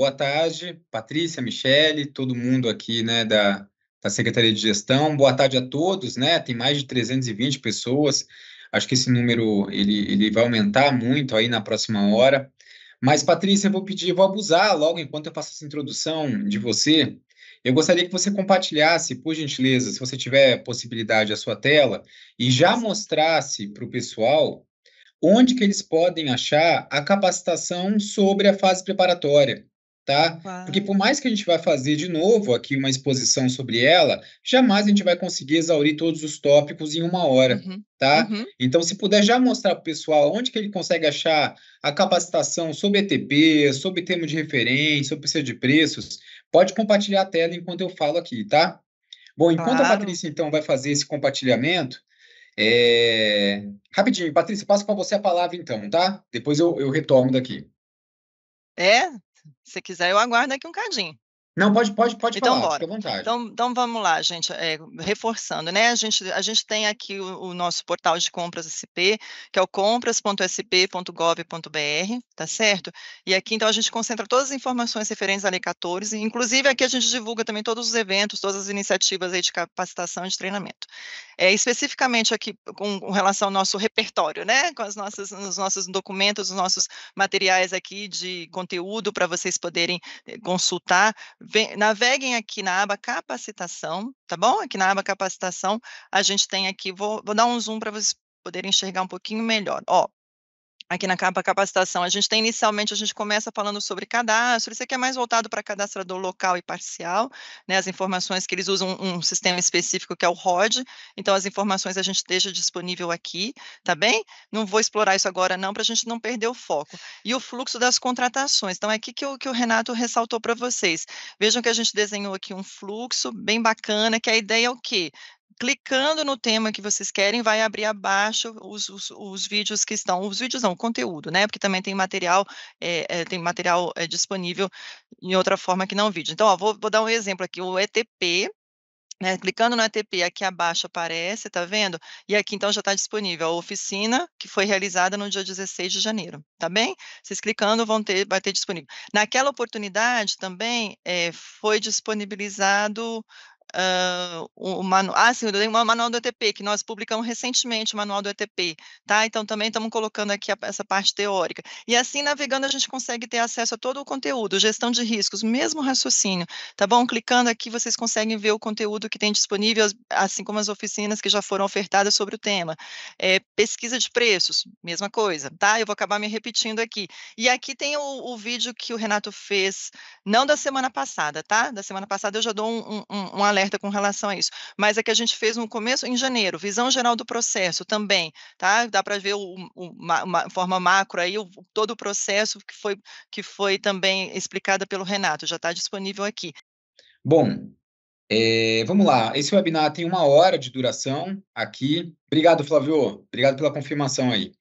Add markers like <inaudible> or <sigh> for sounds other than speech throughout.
boa tarde, Patrícia, Michele, todo mundo aqui né, da, da Secretaria de Gestão. Boa tarde a todos, né? Tem mais de 320 pessoas. Acho que esse número ele, ele vai aumentar muito aí na próxima hora. Mas, Patrícia, eu vou pedir, vou abusar logo enquanto eu faço essa introdução de você. Eu gostaria que você compartilhasse, por gentileza, se você tiver possibilidade, a sua tela e já mostrasse para o pessoal onde que eles podem achar a capacitação sobre a fase preparatória tá? Porque por mais que a gente vá fazer de novo aqui uma exposição sobre ela, jamais a gente vai conseguir exaurir todos os tópicos em uma hora, uhum. tá? Uhum. Então, se puder já mostrar para o pessoal onde que ele consegue achar a capacitação sobre ETP, sobre termo de referência, sobre pseudo de preços, pode compartilhar a tela enquanto eu falo aqui, tá? Bom, enquanto claro. a Patrícia, então, vai fazer esse compartilhamento, é... rapidinho, Patrícia, passo para você a palavra, então, tá? Depois eu, eu retorno daqui. É? Se quiser, eu aguardo aqui um cadinho. Não, pode, pode, pode então, falar, bora. fica à vontade. Então, então vamos lá, gente, é, reforçando, né? A gente, a gente tem aqui o, o, nosso portal de compras SP, que é o compras.sp.gov.br, tá uhum. certo? E aqui, então, a gente concentra todas as informações referentes à Lei 14, inclusive aqui a gente divulga também todos os eventos, todas as iniciativas aí de capacitação e de treinamento. É, especificamente aqui com, com, relação ao nosso repertório, né? Com as nossas, os nossos documentos, os nossos materiais aqui de conteúdo para vocês poderem eh, consultar Vem, naveguem aqui na aba capacitação, tá bom? Aqui na aba capacitação, a gente tem aqui, vou, vou dar um zoom para vocês poderem enxergar um pouquinho melhor. Ó, aqui na capa capacitação. A gente tem inicialmente, a gente começa falando sobre cadastro, isso aqui é mais voltado para cadastrador local e parcial, né, as informações que eles usam um, um sistema específico que é o ROD, então as informações a gente deixa disponível aqui, tá bem? Não vou explorar isso agora não, para a gente não perder o foco. E o fluxo das contratações, então é aqui que, o que o Renato ressaltou para vocês. Vejam que a gente desenhou aqui um fluxo bem bacana, que a ideia é o quê? Clicando no tema que vocês querem, vai abrir abaixo os, os, os vídeos que estão, os vídeos não, o conteúdo, né? Porque também tem material, é, é, tem material é, disponível em outra forma que não vídeo. Então, ó, vou, vou dar um exemplo aqui, o ETP, né, clicando no ETP aqui abaixo aparece, tá vendo? E aqui então já está disponível a oficina que foi realizada no dia 16 de janeiro, tá bem? Vocês clicando vão ter, vai ter disponível. Naquela oportunidade também é, foi disponibilizado uh, o manual, ah, sim, o manual do ETP, que nós publicamos recentemente o manual do ETP, tá? Então também estamos colocando aqui a, essa parte teórica. E assim, navegando, a gente consegue ter acesso a todo o conteúdo, gestão de riscos, mesmo raciocínio, tá bom? Clicando aqui, vocês conseguem ver o conteúdo que tem disponível, assim como as oficinas que já foram ofertadas sobre o tema. É, pesquisa de preços, mesma coisa, tá? Eu vou acabar me repetindo aqui. E aqui tem o, o vídeo que o Renato fez, não da semana passada, tá? Da semana passada eu já dou um, um, um alerta alerta com relação a isso. Mas é que a gente fez no começo, em janeiro, visão geral do processo também, tá? Dá para ver o, o, uma, forma macro aí, o, todo o processo que foi, que foi também explicada pelo Renato, já está disponível aqui. Bom, é, vamos lá. Esse webinar tem uma hora de duração aqui. Obrigado, Flávio. Obrigado pela confirmação aí.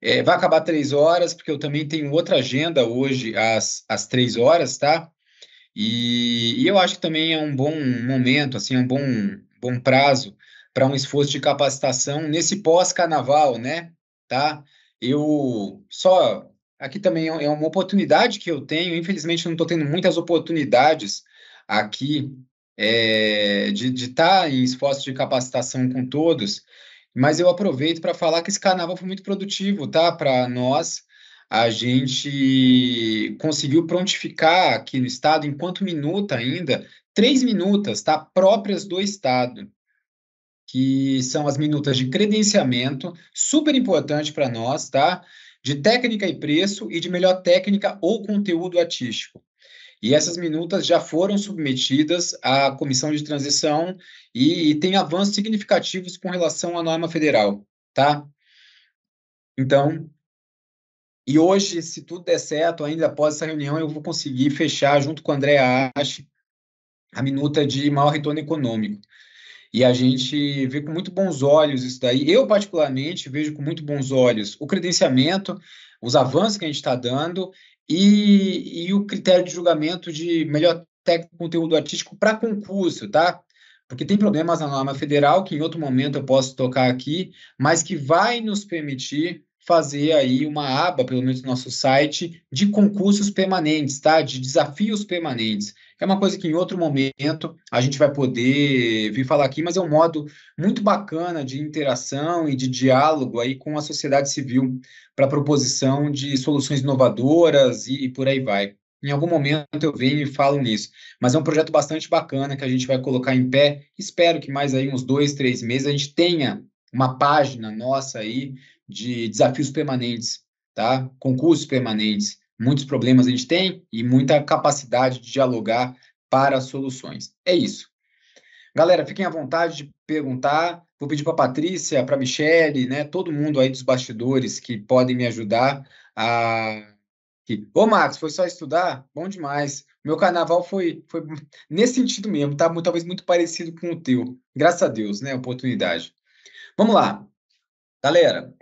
É, vai acabar três horas, porque eu também tenho outra agenda hoje às, às três horas, tá? E, e eu acho que também é um bom momento, assim, é um bom, bom prazo para um esforço de capacitação nesse pós-carnaval, né? Tá? Eu só aqui também é, é uma oportunidade que eu tenho. Infelizmente, não estou tendo muitas oportunidades aqui é, de estar tá em esforço de capacitação com todos, mas eu aproveito para falar que esse carnaval foi muito produtivo, tá? Para nós, a gente conseguiu prontificar aqui no estado, enquanto minuta ainda, três minutas, tá? Próprias do estado, que são as minutas de credenciamento, super importante para nós, tá? De técnica e preço e de melhor técnica ou conteúdo artístico. E essas minutas já foram submetidas à comissão de transição e, e tem avanços significativos com relação à norma federal, tá? Então, e hoje, se tudo der certo, ainda após essa reunião, eu vou conseguir fechar, junto com o André Ache, a minuta de maior retorno econômico. E a gente vê com muito bons olhos isso daí. Eu, particularmente, vejo com muito bons olhos o credenciamento, os avanços que a gente está dando e, e o critério de julgamento de melhor técnico conteúdo artístico para concurso, tá? Porque tem problemas na norma federal que em outro momento eu posso tocar aqui, mas que vai nos permitir fazer aí uma aba, pelo menos no nosso site, de concursos permanentes, tá? De desafios permanentes. É uma coisa que em outro momento a gente vai poder vir falar aqui, mas é um modo muito bacana de interação e de diálogo aí com a sociedade civil para proposição de soluções inovadoras e, e por aí vai. Em algum momento eu venho e falo nisso. Mas é um projeto bastante bacana que a gente vai colocar em pé. Espero que mais aí uns dois, três meses a gente tenha uma página nossa aí de desafios permanentes, tá? concursos permanentes. Muitos problemas a gente tem e muita capacidade de dialogar para soluções. É isso. Galera, fiquem à vontade de perguntar. Vou pedir para a Patrícia, para a Michelle, né, todo mundo aí dos bastidores que podem me ajudar a. Ô, Max, foi só estudar? Bom demais. Meu carnaval foi, foi nesse sentido mesmo, tá? Talvez muito parecido com o teu. Graças a Deus, né? Oportunidade. Vamos lá. Galera,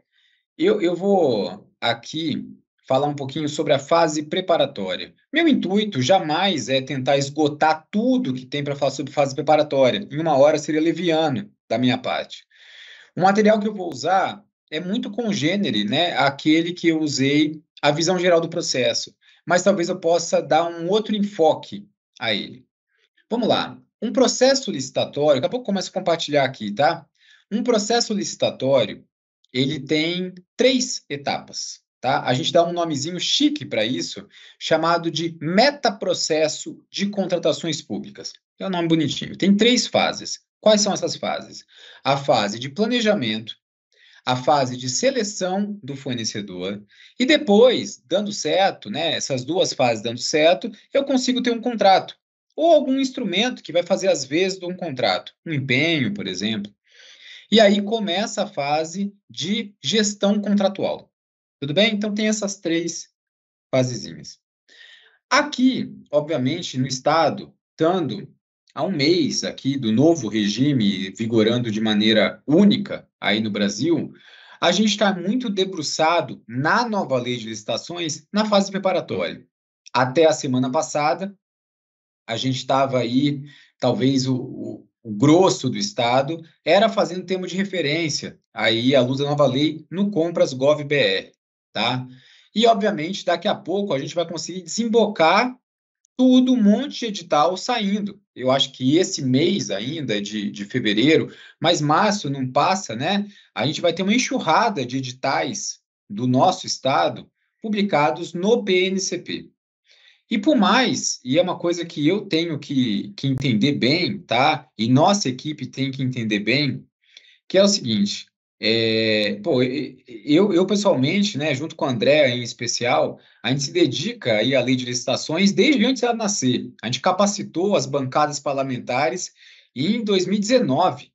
eu, eu vou aqui falar um pouquinho sobre a fase preparatória. Meu intuito jamais é tentar esgotar tudo que tem para falar sobre fase preparatória. Em uma hora seria leviano da minha parte. O material que eu vou usar é muito congênere, né? Aquele que eu usei a visão geral do processo, mas talvez eu possa dar um outro enfoque a ele. Vamos lá. Um processo licitatório, daqui a pouco começo a compartilhar aqui, tá? Um processo licitatório ele tem três etapas. Tá? A gente dá um nomezinho chique para isso, chamado de metaprocesso de contratações públicas. É um nome bonitinho. Tem três fases. Quais são essas fases? A fase de planejamento, a fase de seleção do fornecedor e depois, dando certo, né, essas duas fases dando certo, eu consigo ter um contrato ou algum instrumento que vai fazer as vezes de um contrato, um empenho, por exemplo. E aí começa a fase de gestão contratual. Tudo bem? Então tem essas três fasezinhas. Aqui, obviamente, no Estado, estando há um mês aqui do novo regime vigorando de maneira única aí no Brasil, a gente está muito debruçado na nova lei de licitações na fase preparatória. Até a semana passada, a gente estava aí, talvez o, o, o grosso do Estado, era fazendo termo de referência, aí a luz da nova lei, no Compras GovBR, tá? E, obviamente, daqui a pouco a gente vai conseguir desembocar tudo, um monte de edital saindo. Eu acho que esse mês ainda, de, de fevereiro, mas março não passa, né? A gente vai ter uma enxurrada de editais do nosso estado publicados no PNCP. E por mais, e é uma coisa que eu tenho que, que entender bem, tá? E nossa equipe tem que entender bem, que é o seguinte, é, pô, eu, eu pessoalmente, né, junto com o André em especial, a gente se dedica aí à lei de licitações desde antes ela nascer. A gente capacitou as bancadas parlamentares em 2019,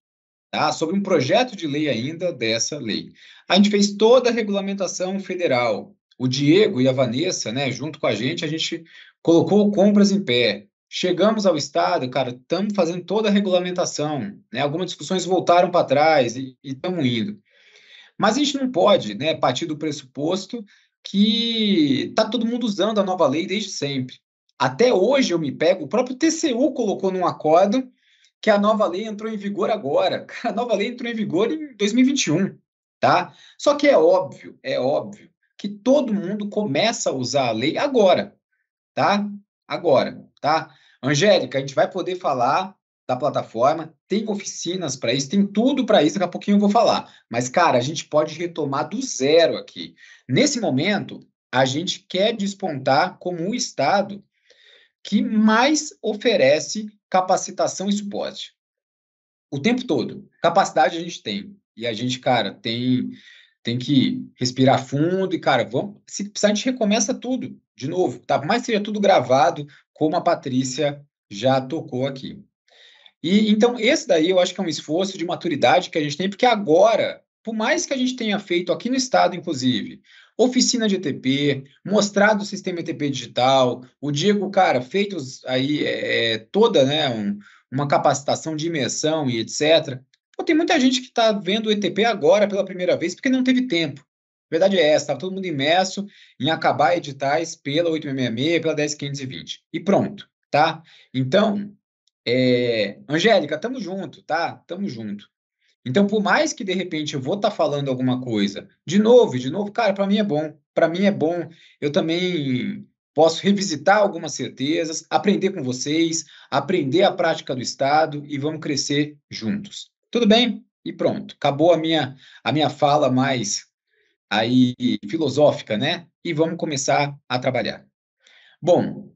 tá, sobre um projeto de lei ainda dessa lei. A gente fez toda a regulamentação federal, o Diego e a Vanessa, né, junto com a gente, a gente colocou compras em pé. Chegamos ao estado, cara, estamos fazendo toda a regulamentação, né? Algumas discussões voltaram para trás e estamos indo. Mas a gente não pode, né, partir do pressuposto que tá todo mundo usando a nova lei desde sempre. Até hoje eu me pego, o próprio TCU colocou num acordo que a nova lei entrou em vigor agora. <laughs> A nova lei entrou em vigor em 2021, tá? Só que é óbvio, é óbvio que todo mundo começa a usar a lei agora, tá? Agora, tá? Angélica, a gente vai poder falar da plataforma, tem oficinas para isso, tem tudo para isso, daqui a pouquinho eu vou falar. Mas, cara, a gente pode retomar do zero aqui. Nesse momento, a gente quer despontar como o Estado que mais oferece capacitação e suporte. O tempo todo. Capacidade a gente tem. E a gente, cara, tem tem que respirar fundo e, cara, vamos, se precisar, a gente recomeça tudo de novo, tá? Por mais que seja tudo gravado, como a Patrícia já tocou aqui. E então, esse daí eu acho que é um esforço de maturidade que a gente tem, porque agora, por mais que a gente tenha feito aqui no estado, inclusive, oficina de ETP, mostrado o sistema ETP digital, o Diego, cara, feitos aí é, é, toda, né, um, uma capacitação de imersão e etc. Pô, tem muita gente que está vendo o ETP agora pela primeira vez porque não teve tempo. verdade é essa, estava todo mundo imerso em acabar editais pela 866, pela 10520. E pronto, tá? Então, é... Angélica, tamo junto, tá? Tamo junto. Então, por mais que de repente eu vou estar tá falando alguma coisa, de novo, de novo, cara, para mim é bom. Para mim é bom. Eu também posso revisitar algumas certezas, aprender com vocês, aprender a prática do Estado e vamos crescer juntos. Tudo bem? E pronto. Acabou a minha, a minha fala mais aí filosófica, né? E vamos começar a trabalhar. Bom,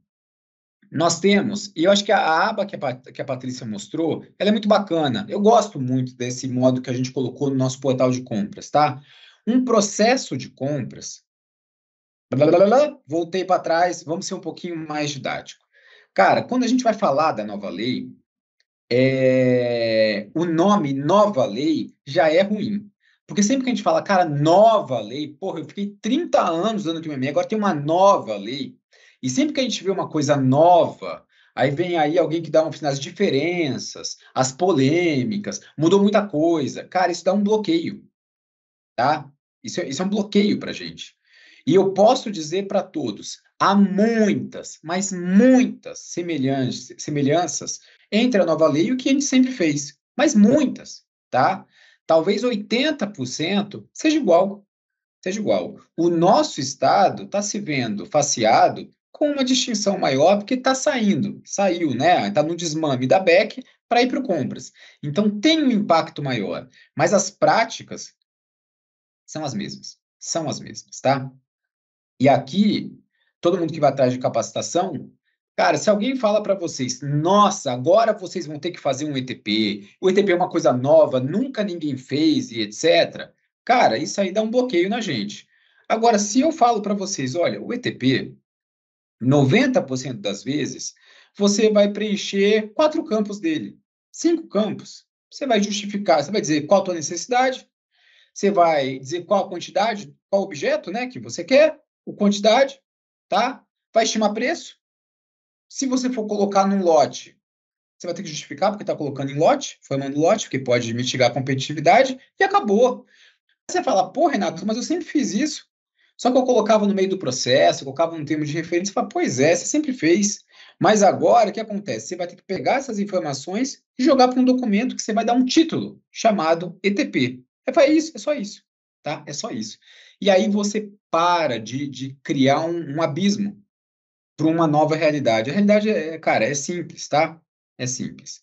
nós temos, e eu acho que a aba que a, que a Patrícia mostrou, ela é muito bacana. Eu gosto muito desse modo que a gente colocou no nosso portal de compras, tá? Um processo de compras. Blá, blá, blá, voltei para trás, vamos ser um pouquinho mais didático. Cara, quando a gente vai falar da nova lei, é, o nome nova lei já é ruim. Porque sempre que a gente fala, cara, nova lei, porra, eu fiquei 30 anos usando o TMM, agora tem uma nova lei. E sempre que a gente vê uma coisa nova, aí vem aí alguém que dá um final as diferenças, as polêmicas, mudou muita coisa. Cara, isso dá um bloqueio, tá? Isso, é, isso é um bloqueio pra gente. E eu posso dizer para todos, há muitas, mas muitas semelhanças, semelhanças entre a nova lei e o que a gente sempre fez. Mas muitas, tá? Talvez 80% seja igual. Seja igual. O nosso Estado está se vendo faceado com uma distinção maior, porque está saindo, saiu, né? Está no desmame da BEC para ir para o compras. Então tem um impacto maior, mas as práticas são as mesmas, são as mesmas, tá? E aqui, todo mundo que vai atrás de capacitação Cara, se alguém fala para vocês, nossa, agora vocês vão ter que fazer um ETP, o ETP é uma coisa nova, nunca ninguém fez e etc. Cara, isso aí dá um bloqueio na gente. Agora, se eu falo para vocês, olha, o ETP, 90% das vezes, você vai preencher quatro campos dele, cinco campos. Você vai justificar, você vai dizer qual a tua necessidade, você vai dizer qual a quantidade, qual objeto, né, que você quer, o quantidade, tá? Vai estimar preço, se você for colocar num lote, você vai ter que justificar porque está colocando em lote, formando lote, porque pode mitigar a competitividade, e acabou. Você fala, pô, Renato, mas eu sempre fiz isso. Só que eu colocava no meio do processo, colocava um termo de referência você fala, pois é, você sempre fez. Mas agora o que acontece? Você vai ter que pegar essas informações e jogar para um documento que você vai dar um título chamado ETP. É, é isso, é só isso. Tá? É só isso. E aí você para de, de criar um, um abismo para uma nova realidade. A realidade é, cara, é simples, tá? É simples.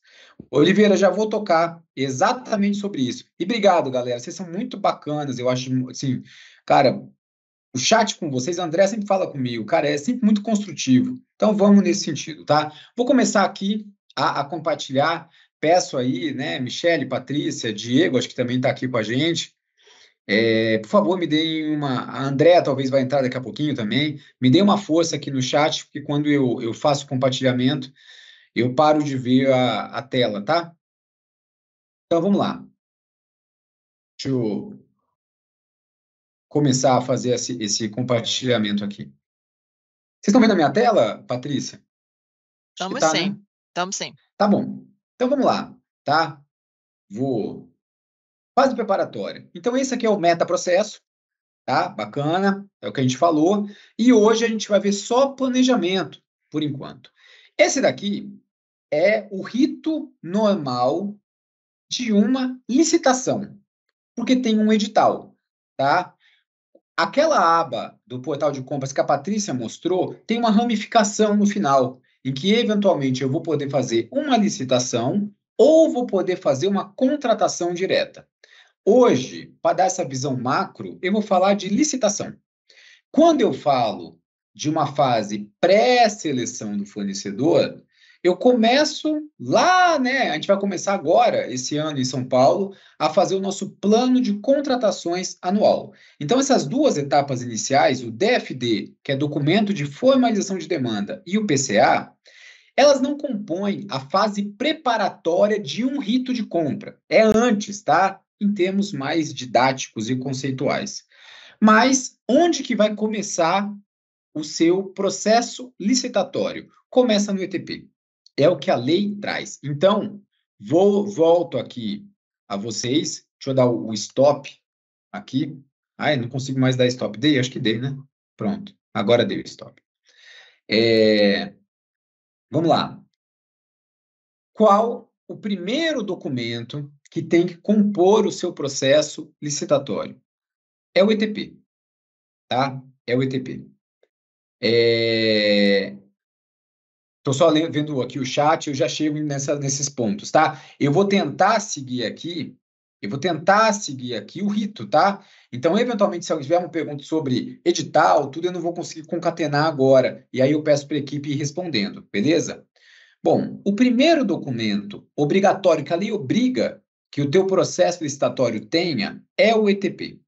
Oliveira, já vou tocar exatamente sobre isso. E obrigado, galera. Vocês são muito bacanas. Eu acho, assim, cara, o chat com vocês, André sempre fala comigo, cara, é sempre muito construtivo. Então vamos nesse sentido, tá? Vou começar aqui a, a compartilhar. Peço aí, né, Michele, Patrícia, Diego, acho que também está aqui com a gente. É, por favor, me deem uma. A Andréa talvez vai entrar daqui a pouquinho também. Me dê uma força aqui no chat, porque quando eu, eu faço compartilhamento, eu paro de ver a, a tela, tá? Então vamos lá. Deixa eu começar a fazer esse, esse compartilhamento aqui. Vocês estão vendo a minha tela, Patrícia? Estamos tá, sim. Estamos né? sim. Tá bom. Então vamos lá, tá? Vou Fase preparatória. Então, esse aqui é o metaprocesso, tá? Bacana, é o que a gente falou. E hoje a gente vai ver só planejamento, por enquanto. Esse daqui é o rito normal de uma licitação, porque tem um edital, tá? Aquela aba do portal de compras que a Patrícia mostrou tem uma ramificação no final, em que eventualmente eu vou poder fazer uma licitação ou vou poder fazer uma contratação direta. Hoje, para dar essa visão macro, eu vou falar de licitação. Quando eu falo de uma fase pré-seleção do fornecedor, eu começo lá, né? A gente vai começar agora, esse ano em São Paulo, a fazer o nosso plano de contratações anual. Então, essas duas etapas iniciais, o DFD, que é documento de formalização de demanda, e o PCA, elas não compõem a fase preparatória de um rito de compra. É antes, tá? em termos mais didáticos e conceituais. Mas onde que vai começar o seu processo licitatório? Começa no ETP. É o que a lei traz. Então, vou volto aqui a vocês. Deixa eu dar o stop aqui. Ai, não consigo mais dar stop. Dei? Acho que dei, né? Pronto. Agora deu stop. É... Vamos lá. Qual o primeiro documento que tem que compor o seu processo licitatório. É o ETP, tá? É o ETP. Estou é... só vendo aqui o chat, eu já chego nessa, nesses pontos, tá? Eu vou tentar seguir aqui, eu vou tentar seguir aqui o rito, tá? Então, eventualmente, se alguém tiver uma pergunta sobre edital, tudo eu não vou conseguir concatenar agora. E aí eu peço para a equipe ir respondendo, beleza? Bom, o primeiro documento obrigatório que a lei obriga que o teu processo licitatório tenha é o ETP.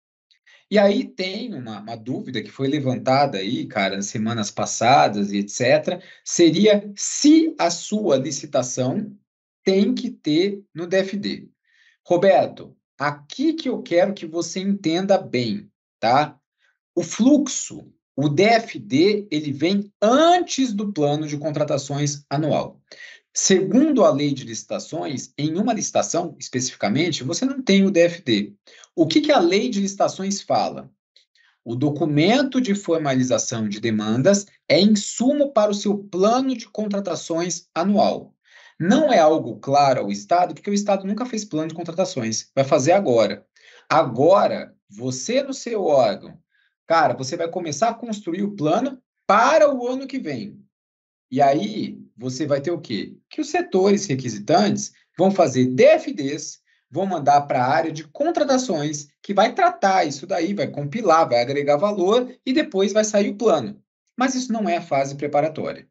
E aí tem uma, uma, dúvida que foi levantada aí, cara, nas semanas passadas e etc. Seria se a sua licitação tem que ter no DFD. Roberto, aqui que eu quero que você entenda bem, tá? O fluxo, o DFD, ele vem antes do plano de contratações anual. Segundo a lei de licitações, em uma licitação especificamente, você não tem o DFT. O que, que a lei de licitações fala? O documento de formalização de demandas é insumo para o seu plano de contratações anual. Não é algo claro ao Estado, porque o Estado nunca fez plano de contratações, vai fazer agora. Agora, você no seu órgão, cara, você vai começar a construir o plano para o ano que vem. E aí, você vai ter o quê? Que os setores requisitantes vão fazer DFDs, vão mandar para a área de contratações, que vai tratar isso daí, vai compilar, vai agregar valor e depois vai sair o plano. Mas isso não é a fase preparatória.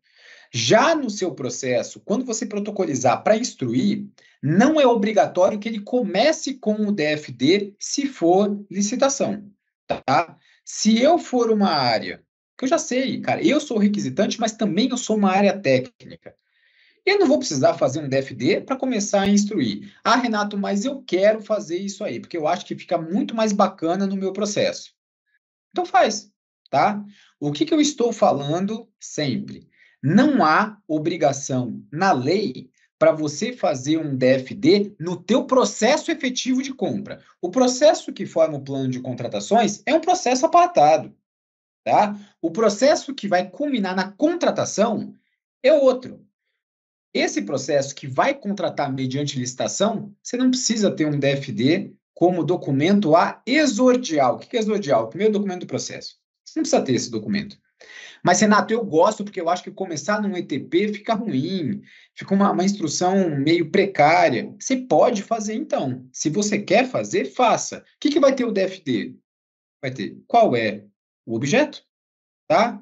Já no seu processo, quando você protocolizar para instruir, não é obrigatório que ele comece com o DFD se for licitação, tá? Se eu for uma área porque eu já sei, cara, eu sou requisitante, mas também eu sou uma área técnica. Eu não vou precisar fazer um DFD para começar a instruir. Ah, Renato, mas eu quero fazer isso aí, porque eu acho que fica muito mais bacana no meu processo. Então faz, tá? O que, que eu estou falando sempre? Não há obrigação na lei para você fazer um DFD no teu processo efetivo de compra. O processo que forma o plano de contratações é um processo apartado. Tá? O processo que vai culminar na contratação é outro. Esse processo que vai contratar mediante licitação, você não precisa ter um DFD como documento a exordial. O que é exordial? O primeiro documento do processo. Você não precisa ter esse documento. Mas, Renato, eu gosto porque eu acho que começar num ETP fica ruim, fica uma, uma instrução meio precária. Você pode fazer então. Se você quer fazer, faça. O que, que vai ter o DFD? Vai ter qual é o objeto, tá?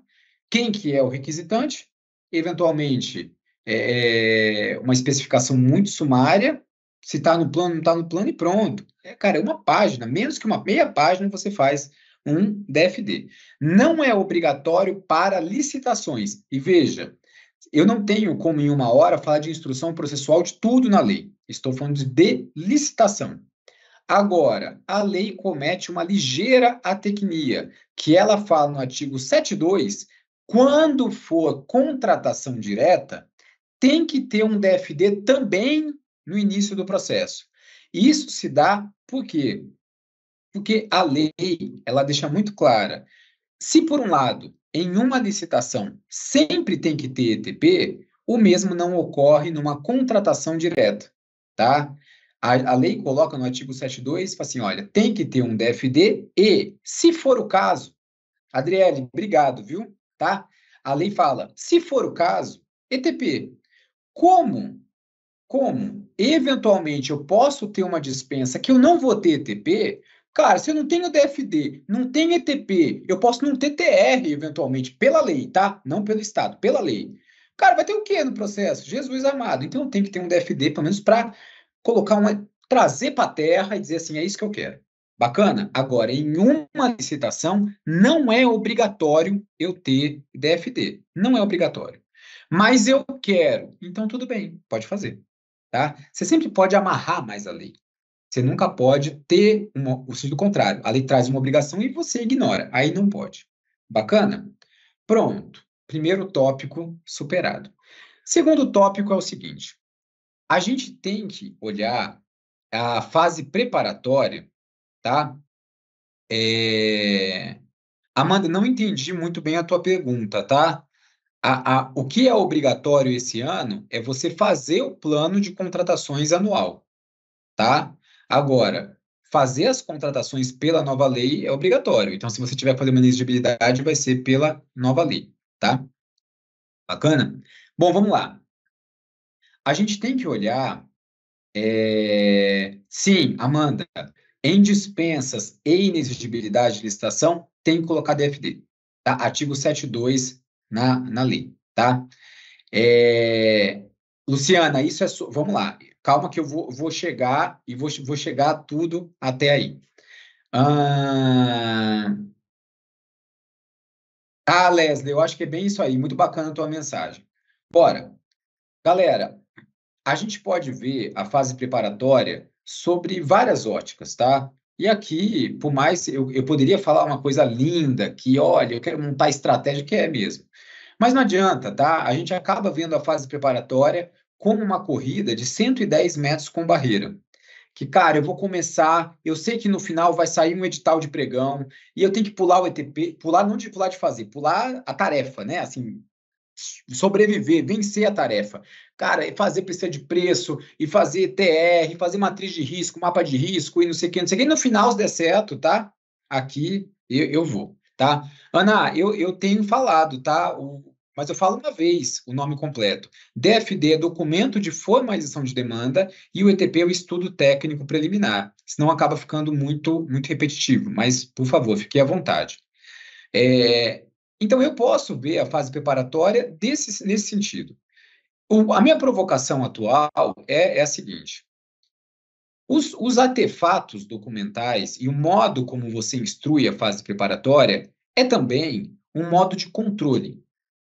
Quem que é o requisitante? Eventualmente, é, é uma especificação muito sumária, se está no plano, não está no plano e pronto. É, cara, é uma página, menos que uma meia página você faz um DFD. Não é obrigatório para licitações. E veja, eu não tenho como em uma hora falar de instrução processual de tudo na lei. Estou falando de licitação, Agora, a lei comete uma ligeira atecnia, que ela fala no artigo 72, quando for contratação direta, tem que ter um DFD também no início do processo. Isso se dá por quê? Porque a lei, ela deixa muito clara. Se por um lado, em uma licitação sempre tem que ter ETP, o mesmo não ocorre numa contratação direta, tá? A, a lei coloca no artigo 72, assim, olha, tem que ter um DFD e, se for o caso, Adriele, obrigado, viu? Tá? A lei fala, se for o caso, ETP, como, como eventualmente eu posso ter uma dispensa que eu não vou ter ETP, Cara, se eu não tenho DFD, não tenho ETP, eu posso não ter TR, eventualmente, pela lei, tá? Não pelo Estado, pela lei. Cara, vai ter o quê no processo? Jesus amado. Então tem que ter um DFD, pelo menos para colocar uma, trazer para a terra e dizer assim, é isso que eu quero. Bacana? Agora, em uma licitação, não é obrigatório eu ter DFD Não é obrigatório. Mas eu quero. Então, tudo bem, pode fazer. Tá? Você sempre pode amarrar mais a lei. Você nunca pode ter uma, o sentido contrário. A lei traz uma obrigação e você ignora. Aí não pode. Bacana? Pronto. Primeiro tópico superado. Segundo tópico é o seguinte: a gente tem que olhar a fase preparatória, tá? É... Amanda, não entendi muito bem a tua pergunta, tá? A, a, o que é obrigatório esse ano é você fazer o plano de contratações anual, tá? Agora, fazer as contratações pela nova lei é obrigatório. Então, se você tiver que fazer uma vai ser pela nova lei, tá? Bacana? Bom, vamos lá a gente tem que olhar. É... Sim, Amanda, em dispensas e inexigibilidade de licitação, tem que colocar DFD, tá? Artigo 7.2 na, na lei, tá? É... Luciana, isso é. So... Vamos lá, calma que eu vou, vou chegar e vou, vou chegar tudo até aí. Ah... ah, Leslie, eu acho que é bem isso aí. Muito bacana a tua mensagem. Bora. Galera, a gente pode ver a fase preparatória sobre várias óticas, tá? E aqui, por mais eu, eu poderia falar uma coisa linda, que olha, eu quero montar estratégia, que é mesmo. Mas não adianta, tá? A gente acaba vendo a fase preparatória como uma corrida de 110 metros com barreira. Que, cara, eu vou começar, eu sei que no final vai sair um edital de pregão, e eu tenho que pular o ETP, pular, não de pular de fazer, pular a tarefa, né? Assim, sobreviver, vencer a tarefa. Cara, e fazer pesquisa de preço, e fazer TR, fazer matriz de risco, mapa de risco, e não sei o que, não sei o que. E no final, se der certo, tá? Aqui eu, eu vou, tá? Ana, eu, eu tenho falado, tá? O, mas eu falo uma vez o nome completo. DFD é documento de formalização de demanda e o ETP é o estudo técnico preliminar. Senão acaba ficando muito, muito repetitivo, mas por favor, fique à vontade. É, então, eu posso ver a fase preparatória desse, nesse sentido. O, a minha provocação atual é, é a seguinte: os, os, artefatos documentais e o modo como você instrui a fase preparatória é também um modo de controle,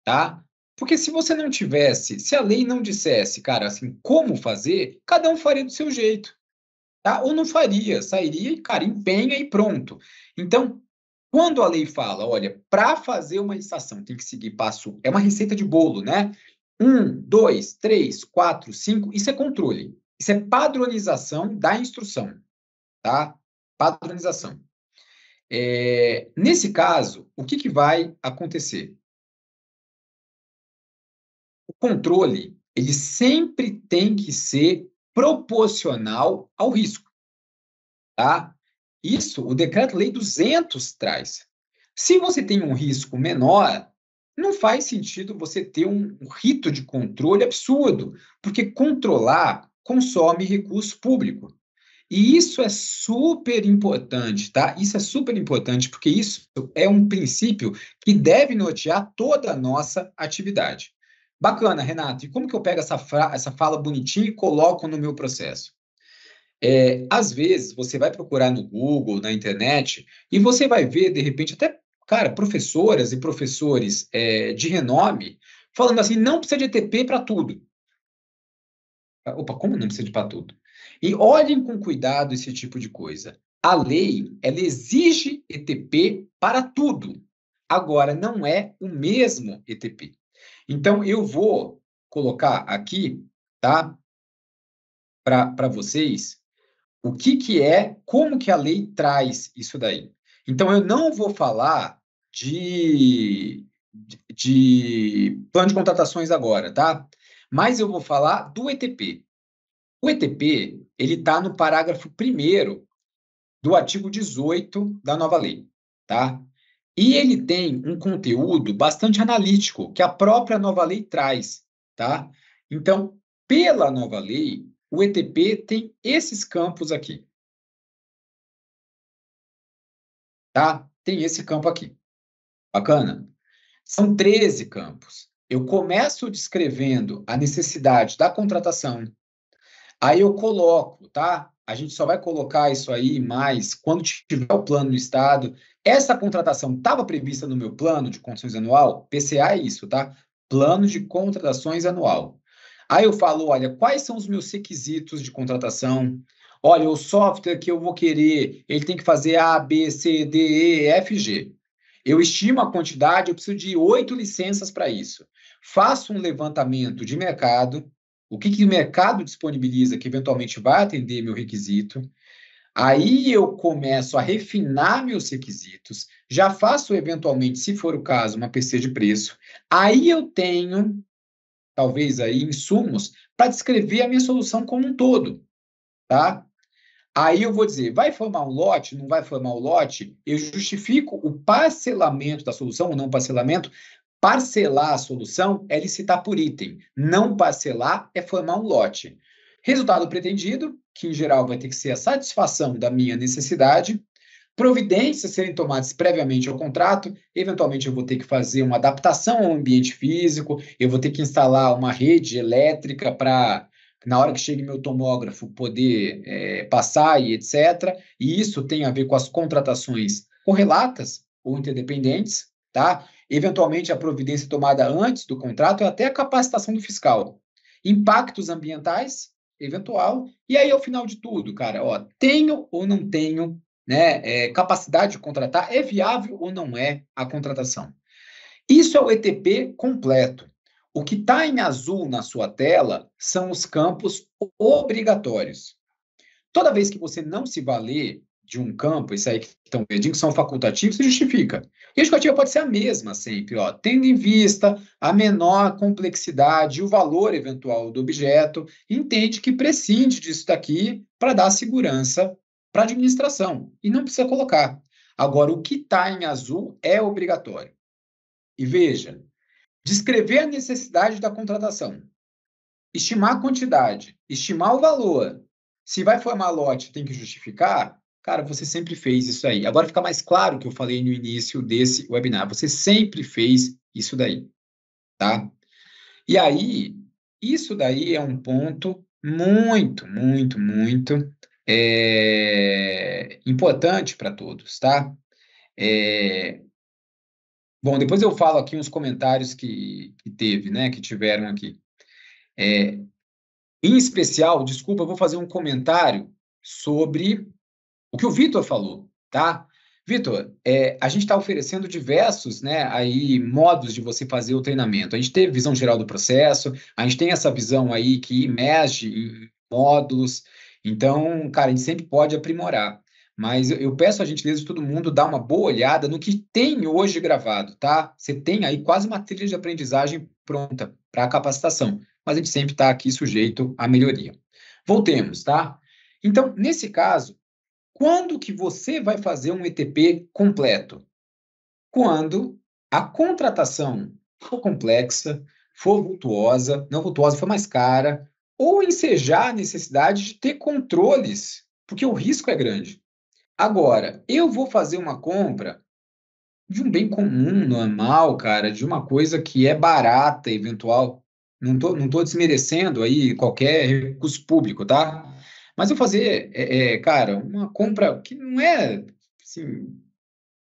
tá? Porque se você não tivesse, se a lei não dissesse, cara, assim, como fazer, cada um faria do seu jeito, tá? Ou não faria, sairia e, cara, empenha e pronto. Então, quando a lei fala, olha, para fazer uma licitação tem que seguir passo, é uma receita de bolo, né? Um, dois, três, quatro, cinco, isso é controle. Isso é padronização da instrução, tá? Padronização. É, nesse caso, o que, que vai acontecer? O controle, ele sempre tem que ser proporcional ao risco, tá? Isso o decreto-lei 200 traz. Se você tem um risco menor, não faz sentido você ter um, rito de controle absurdo, porque controlar consome recurso público. E isso é super importante, tá? Isso é super importante, porque isso é um princípio que deve nortear toda a nossa atividade. Bacana, Renato. E como que eu pego essa, essa fala bonitinha e coloco no meu processo? É, às vezes você vai procurar no Google, na internet, e você vai ver, de repente, até, cara, professoras e professores é, de renome falando assim: não precisa de ETP para tudo. Opa, como não precisa de para tudo? E olhem com cuidado esse tipo de coisa. A lei, ela exige ETP para tudo. Agora, não é o mesmo ETP. Então, eu vou colocar aqui, tá? Para vocês, o que, que é, como que a lei traz isso daí. Então, eu não vou falar de, de, de plano de contratações agora, tá? Mas eu vou falar do ETP. O ETP, ele está no parágrafo 1 do artigo 18 da nova lei, tá? E ele tem um conteúdo bastante analítico que a própria nova lei traz, tá? Então, pela nova lei, o ETP tem esses campos aqui. Tá? Tem esse campo aqui. Bacana? São 13 campos. Eu começo descrevendo a necessidade da contratação. Aí eu coloco, tá? A gente só vai colocar isso aí mais quando tiver o plano do Estado. Essa contratação estava prevista no meu plano de condições anual? PCA é isso, tá? Plano de contratações anual. Aí eu falo, olha, quais são os meus requisitos de contratação? Olha, o software que eu vou querer, ele tem que fazer A, B, C, D, E, F, G. Eu estimo a quantidade, eu preciso de oito licenças para isso. Faço um levantamento de mercado, o que, que o mercado disponibiliza que eventualmente vai atender meu requisito. Aí eu começo a refinar meus requisitos, já faço eventualmente, se for o caso, uma PC de preço. Aí eu tenho talvez aí insumos para descrever a minha solução como um todo, tá? Aí eu vou dizer, vai formar um lote, não vai formar o um lote? Eu justifico o parcelamento da solução ou não parcelamento. Parcelar a solução é licitar por item. Não parcelar é formar um lote. Resultado pretendido, que em geral vai ter que ser a satisfação da minha necessidade, providências serem tomadas previamente ao contrato, eventualmente eu vou ter que fazer uma adaptação ao ambiente físico, eu vou ter que instalar uma rede elétrica para, na hora que chegue meu tomógrafo, poder é, passar e etc. E isso tem a ver com as contratações correlatas ou interdependentes, tá? Eventualmente a providência tomada antes do contrato é até a capacitação do fiscal. Impactos ambientais, eventual. E aí, ao final de tudo, cara, ó, tenho ou não tenho né, é, capacidade de contratar, é viável ou não é a contratação. Isso é o ETP completo. O que está em azul na sua tela são os campos obrigatórios. Toda vez que você não se valer de um campo, isso aí que estão pedindo, que são facultativos, se justifica. E a justificativa pode ser a mesma sempre, ó, tendo em vista a menor complexidade e o valor eventual do objeto, entende que prescinde disso daqui para dar segurança para administração e não precisa colocar. Agora, o que está em azul é obrigatório. E veja, descrever a necessidade da contratação, estimar a quantidade, estimar o valor. Se vai formar lote, tem que justificar. Cara, você sempre fez isso aí. Agora fica mais claro que eu falei no início desse webinar. Você sempre fez isso daí, tá? E aí, isso daí é um ponto muito, muito, muito é, importante para todos, tá? É, bom, depois eu falo aqui uns comentários que, que teve, né? Que tiveram aqui. É, em especial, desculpa, eu vou fazer um comentário sobre o que o Vitor falou, tá? Vitor, é, a gente está oferecendo diversos né, aí, modos de você fazer o treinamento. A gente teve visão geral do processo, a gente tem essa visão aí que emerge em módulos, então, cara, a gente sempre pode aprimorar. Mas eu, eu peço a gentileza de todo mundo dar uma boa olhada no que tem hoje gravado, tá? Você tem aí quase uma trilha de aprendizagem pronta para a capacitação, mas a gente sempre está aqui sujeito à melhoria. Voltemos, tá? Então, nesse caso, quando que você vai fazer um ETP completo? Quando a contratação for complexa, for vultuosa, não vultuosa, for mais cara, ou ensejar a necessidade de ter controles, porque o risco é grande. Agora, eu vou fazer uma compra de um bem comum, normal, cara, de uma coisa que é barata, eventual. Não tô, não tô desmerecendo aí qualquer recurso público, tá? Mas eu fazer, é, é, cara, uma compra que não é assim,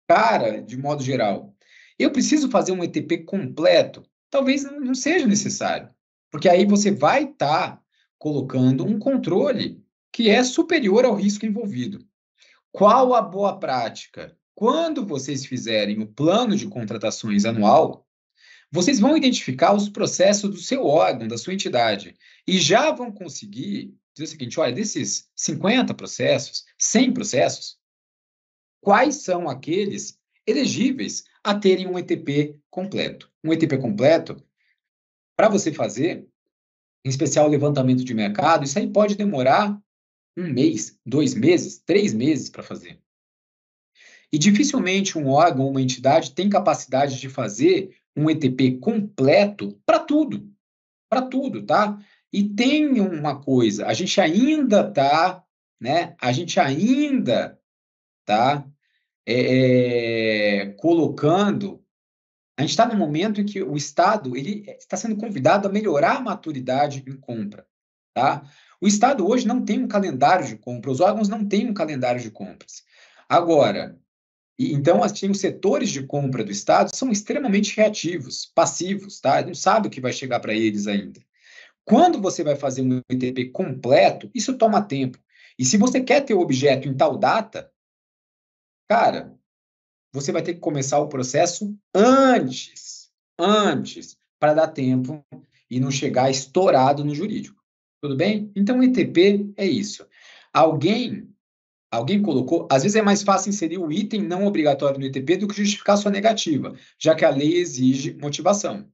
cara de modo geral. Eu preciso fazer um ETP completo? Talvez não seja necessário, porque aí você vai estar tá colocando um controle que é superior ao risco envolvido. Qual a boa prática? Quando vocês fizerem o plano de contratações anual, vocês vão identificar os processos do seu órgão, da sua entidade, e já vão conseguir dizer o seguinte: olha, desses 50 processos, 100 processos, quais são aqueles elegíveis a terem um ETP completo? Um ETP completo, para você fazer, em especial levantamento de mercado, isso aí pode demorar um mês, dois meses, três meses para fazer. E dificilmente um órgão, uma entidade tem capacidade de fazer um ETP completo para tudo, para tudo, tá? E tem uma coisa, a gente ainda tá, né? A gente ainda tá é, é colocando a gente está num momento em que o Estado ele está sendo convidado a melhorar a maturidade em compra. Tá? O Estado hoje não tem um calendário de compra, os órgãos não têm um calendário de compras. Agora, e, então, assim, os setores de compra do Estado são extremamente reativos, passivos, tá? Não sabe o que vai chegar para eles ainda. Quando você vai fazer um ITP completo, isso toma tempo. E se você quer ter o objeto em tal data, cara, você vai ter que começar o processo antes, antes, para dar tempo e não chegar estourado no jurídico. Tudo bem? Então, ETP é isso. Alguém Alguém colocou, às vezes é mais fácil inserir o item não obrigatório no ETP do que justificar sua negativa, já que a lei exige motivação.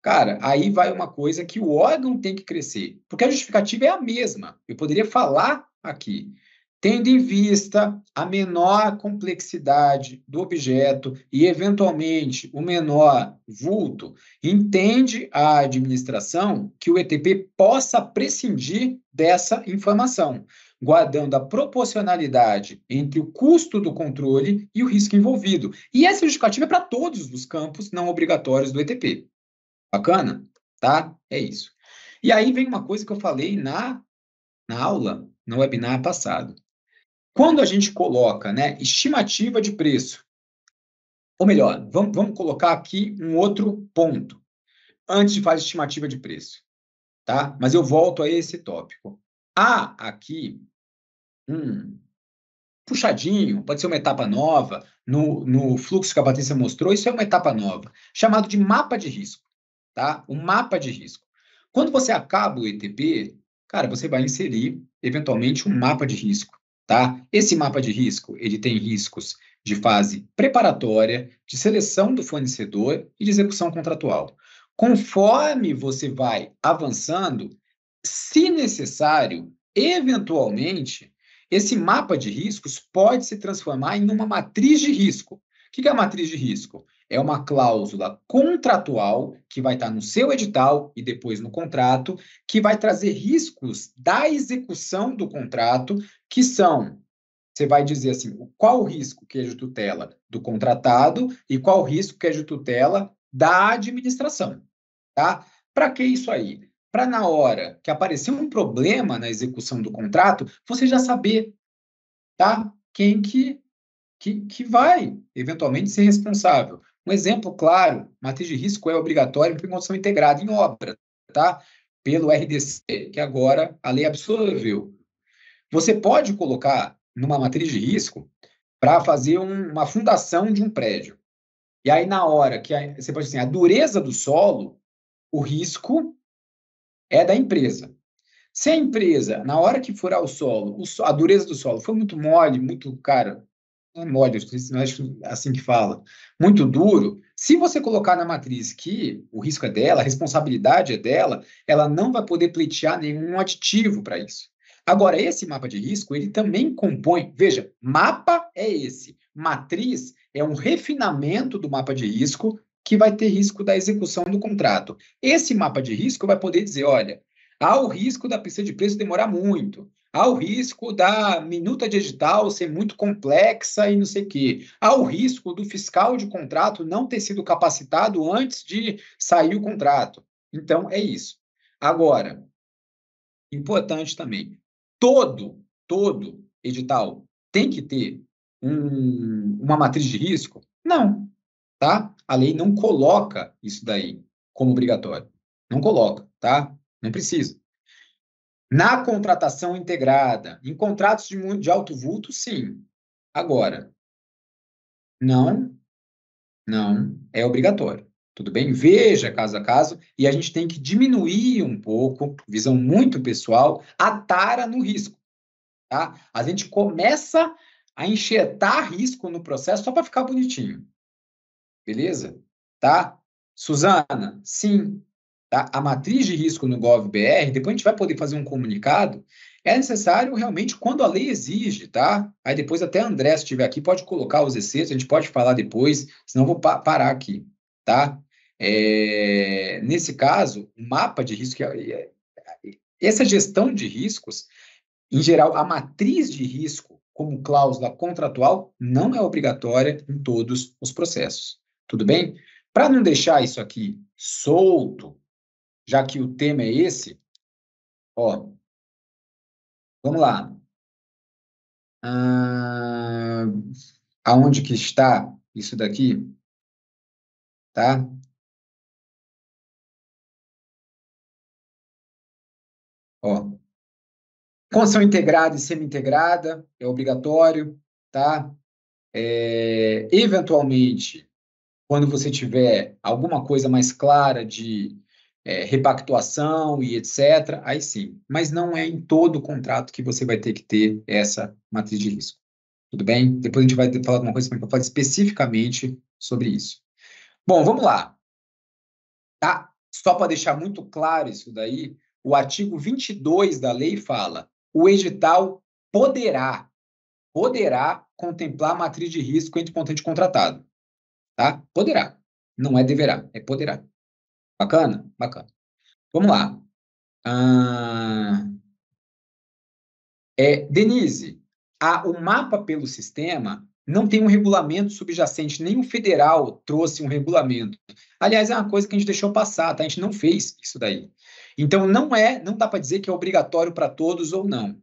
Cara, aí vai uma coisa que o órgão tem que crescer, porque a justificativa é a mesma. Eu poderia falar aqui, Tendo em vista a menor complexidade do objeto e, eventualmente, o menor vulto, entende a administração que o ETP possa prescindir dessa informação, guardando a proporcionalidade entre o custo do controle e o risco envolvido. E essa justificativa é para todos os campos não obrigatórios do ETP. Bacana? Tá? É isso. E aí vem uma coisa que eu falei na, na aula, no webinar passado. Quando a gente coloca né, estimativa de preço, ou melhor, vamos, vamos colocar aqui um outro ponto, antes de fazer estimativa de preço, tá? Mas eu volto a esse tópico. Há aqui um puxadinho, pode ser uma etapa nova, no, no fluxo que a Patrícia mostrou, isso é uma etapa nova, chamado de mapa de risco, tá? O mapa de risco. Quando você acaba o ETP, cara, você vai inserir, eventualmente, um mapa de risco. Tá? Esse mapa de risco ele tem riscos de fase preparatória, de seleção do fornecedor e de execução contratual. Conforme você vai avançando, se necessário, eventualmente, esse mapa de riscos pode se transformar em uma matriz de risco. O que é a matriz de risco? É uma cláusula contratual que vai estar no seu edital e depois no contrato, que vai trazer riscos da execução do contrato que são, você vai dizer assim, qual o risco é de tutela do contratado e qual o risco é de tutela da administração, tá? Para que isso aí? Para na hora que aparecer um problema na execução do contrato, você já saber, tá? Quem que que, que vai eventualmente ser responsável. Um exemplo claro, matriz de risco é obrigatório para condição integrada em obra, tá? Pelo RDC, que agora a lei absorveu. Você pode colocar numa matriz de risco para fazer um, uma fundação de um prédio. E aí, na hora que a, você pode dizer assim, a dureza do solo, o risco é da empresa. Se a empresa, na hora que furar o solo, o, a dureza do solo foi muito mole, muito, cara, não é mole, não é assim que fala, muito duro, se você colocar na matriz que o risco é dela, a responsabilidade é dela, ela não vai poder pleitear nenhum aditivo para isso. Agora, esse mapa de risco, ele também compõe, veja, mapa é esse, matriz é um refinamento do mapa de risco que vai ter risco da execução do contrato. Esse mapa de risco vai poder dizer, olha, há o risco da pista de preço demorar muito, há o risco da minuta digital ser muito complexa e não sei o quê, há o risco do fiscal de contrato não ter sido capacitado antes de sair o contrato. Então, é isso. Agora, importante também, todo, todo edital tem que ter um, uma matriz de risco? Não, tá? A lei não coloca isso daí como obrigatório. Não coloca, tá? Não precisa. Na contratação integrada, em contratos de, de alto vulto, sim. Agora, não, não é obrigatório tudo bem? Veja caso a caso, e a gente tem que diminuir um pouco, visão muito pessoal, a tara no risco. Tá? A gente começa a enxertar risco no processo só para ficar bonitinho. Beleza? Tá? Suzana, sim. Tá? A matriz de risco no GovBR, depois a gente vai poder fazer um comunicado, é necessário realmente quando a lei exige, tá? Aí depois até André, se estiver aqui, pode colocar os excessos, a gente pode falar depois, senão eu vou pa parar aqui, tá? É, nesse caso, o mapa de risco, é, é, é, essa gestão de riscos, em geral, a matriz de risco como cláusula contratual não é obrigatória em todos os processos. Tudo bem? Para não deixar isso aqui solto, já que o tema é esse, ó, vamos lá. Ah, aonde que está isso daqui? Tá? Ó, integrada e semi-integrada é obrigatório, tá? É, eventualmente, quando você tiver alguma coisa mais clara de é, repactuação e etc., aí sim. Mas não é em todo o contrato que você vai ter que ter essa matriz de risco. Tudo bem? Depois a gente vai falar uma coisa para falar especificamente sobre isso. Bom, vamos lá. Tá? Só para deixar muito claro isso daí, o artigo 22 da lei fala: o edital poderá, poderá contemplar matriz de risco entre montante contratado. Tá? Poderá. Não é deverá, é poderá. Bacana? Bacana. Vamos lá. Ah, é, Denise, a, o mapa pelo sistema não tem um regulamento subjacente, nem o federal trouxe um regulamento. Aliás, é uma coisa que a gente deixou passar, tá? A gente não fez isso daí. Então, não é, não dá para dizer que é obrigatório para todos ou não.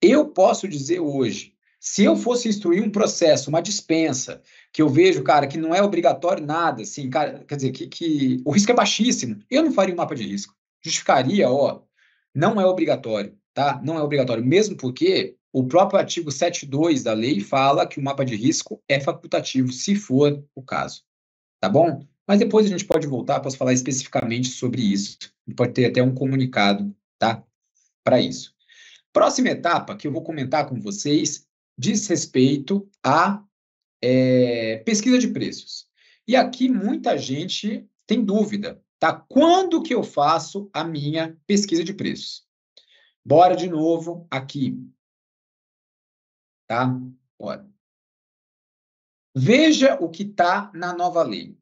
Eu posso dizer hoje, se eu fosse instruir um processo, uma dispensa, que eu vejo, cara, que não é obrigatório nada, assim, cara, quer dizer, que, que o risco é baixíssimo, eu não faria um mapa de risco. Justificaria, ó, não é obrigatório, tá? Não é obrigatório, mesmo porque o próprio artigo 7.2 da lei fala que o mapa de risco é facultativo, se for o caso. Tá bom? Mas depois a gente pode voltar para falar especificamente sobre isso. Pode ter até um comunicado, tá? Para isso. Próxima etapa que eu vou comentar com vocês diz respeito à é, pesquisa de preços. E aqui muita gente tem dúvida, tá? Quando que eu faço a minha pesquisa de preços? Bora de novo aqui. Tá? Bora. Veja o que está na nova lei.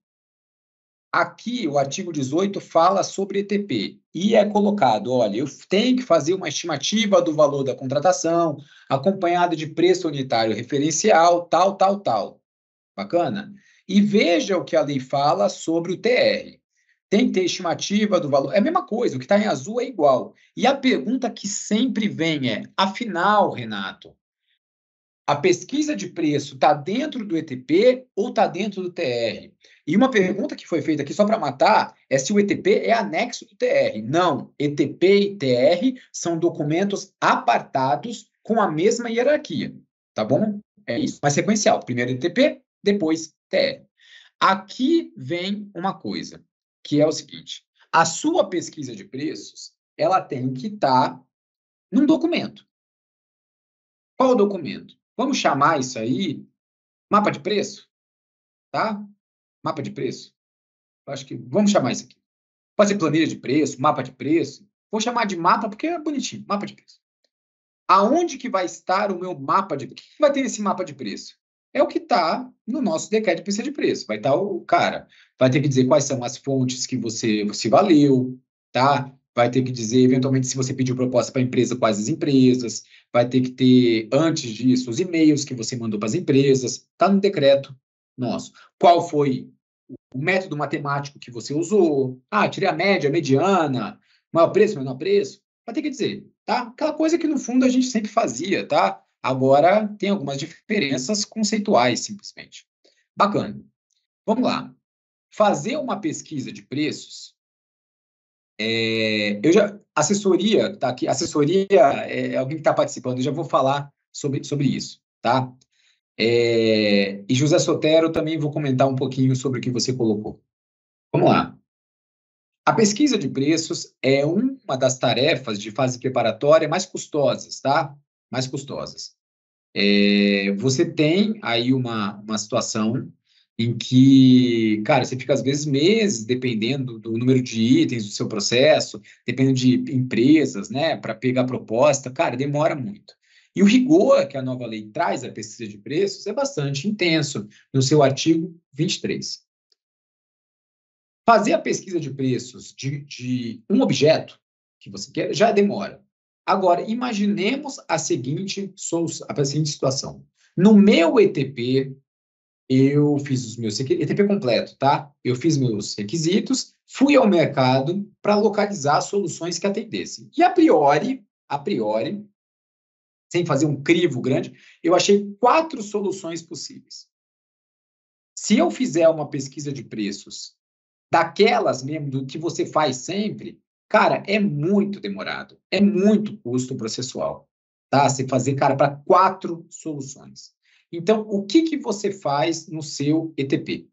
Aqui, o artigo 18 fala sobre ETP e é colocado: olha, eu tenho que fazer uma estimativa do valor da contratação, acompanhada de preço unitário referencial, tal, tal, tal. Bacana? E veja o que a lei fala sobre o TR. Tem que ter estimativa do valor. É a mesma coisa, o que está em azul é igual. E a pergunta que sempre vem é: afinal, Renato, a pesquisa de preço está dentro do ETP ou está dentro do TR? E uma pergunta que foi feita aqui só para matar é se o ETP é anexo do TR. Não, ETP e TR são documentos apartados com a mesma hierarquia, tá bom? É isso, mas sequencial. Primeiro ETP, depois TR. Aqui vem uma coisa, que é o seguinte: a sua pesquisa de preços, ela tem que estar tá num documento. Qual o documento? Vamos chamar isso aí mapa de preço, tá? Mapa de preço. Acho que vamos chamar isso aqui. Pode ser planilha de preço, mapa de preço. Vou chamar de mapa porque é bonitinho, mapa de preço. Aonde que vai estar o meu mapa de preço? O que vai ter nesse mapa de preço? É o que está no nosso decreto de pesquisa de preço. Vai estar tá o cara, vai ter que dizer quais são as fontes que você se valeu, tá? Vai ter que dizer, eventualmente, se você pediu proposta para empresa, quais as empresas vai ter que ter, antes disso, os e-mails que você mandou para as empresas, está no decreto nosso. Qual foi o método matemático que você usou? Ah, tirei a média, a mediana, maior preço, menor preço. Vai ter que dizer, tá? Aquela coisa que no fundo a gente sempre fazia, tá? Agora tem algumas diferenças conceituais, simplesmente. Bacana. Vamos lá. Fazer uma pesquisa de preços é, eu já assessoria tá aqui, assessoria é, é alguém que está participando. Eu já vou falar sobre sobre isso, tá? É, e José Sotero também vou comentar um pouquinho sobre o que você colocou. Vamos lá. A pesquisa de preços é uma das tarefas de fase preparatória mais custosas, tá? Mais custosas. É, você tem aí uma, uma situação em que, cara, você fica às vezes meses dependendo do número de itens do seu processo, dependendo de empresas, né, para pegar proposta, cara, demora muito. E o rigor que a nova lei traz à pesquisa de preços é bastante intenso, no seu artigo 23. Fazer a pesquisa de preços de, de um objeto que você quer já demora. Agora, imaginemos a seguinte, a seguinte situação. No meu ETP, eu fiz os meus ETP completo, tá? Eu fiz meus requisitos, fui ao mercado para localizar soluções que atendessem. E a priori, a priori, sem fazer um crivo grande, eu achei quatro soluções possíveis. Se eu fizer uma pesquisa de preços daquelas mesmo do que você faz sempre, cara, é muito demorado, é muito custo processual, tá? Você fazer cara para quatro soluções. Então, o que, que você faz no seu ETP?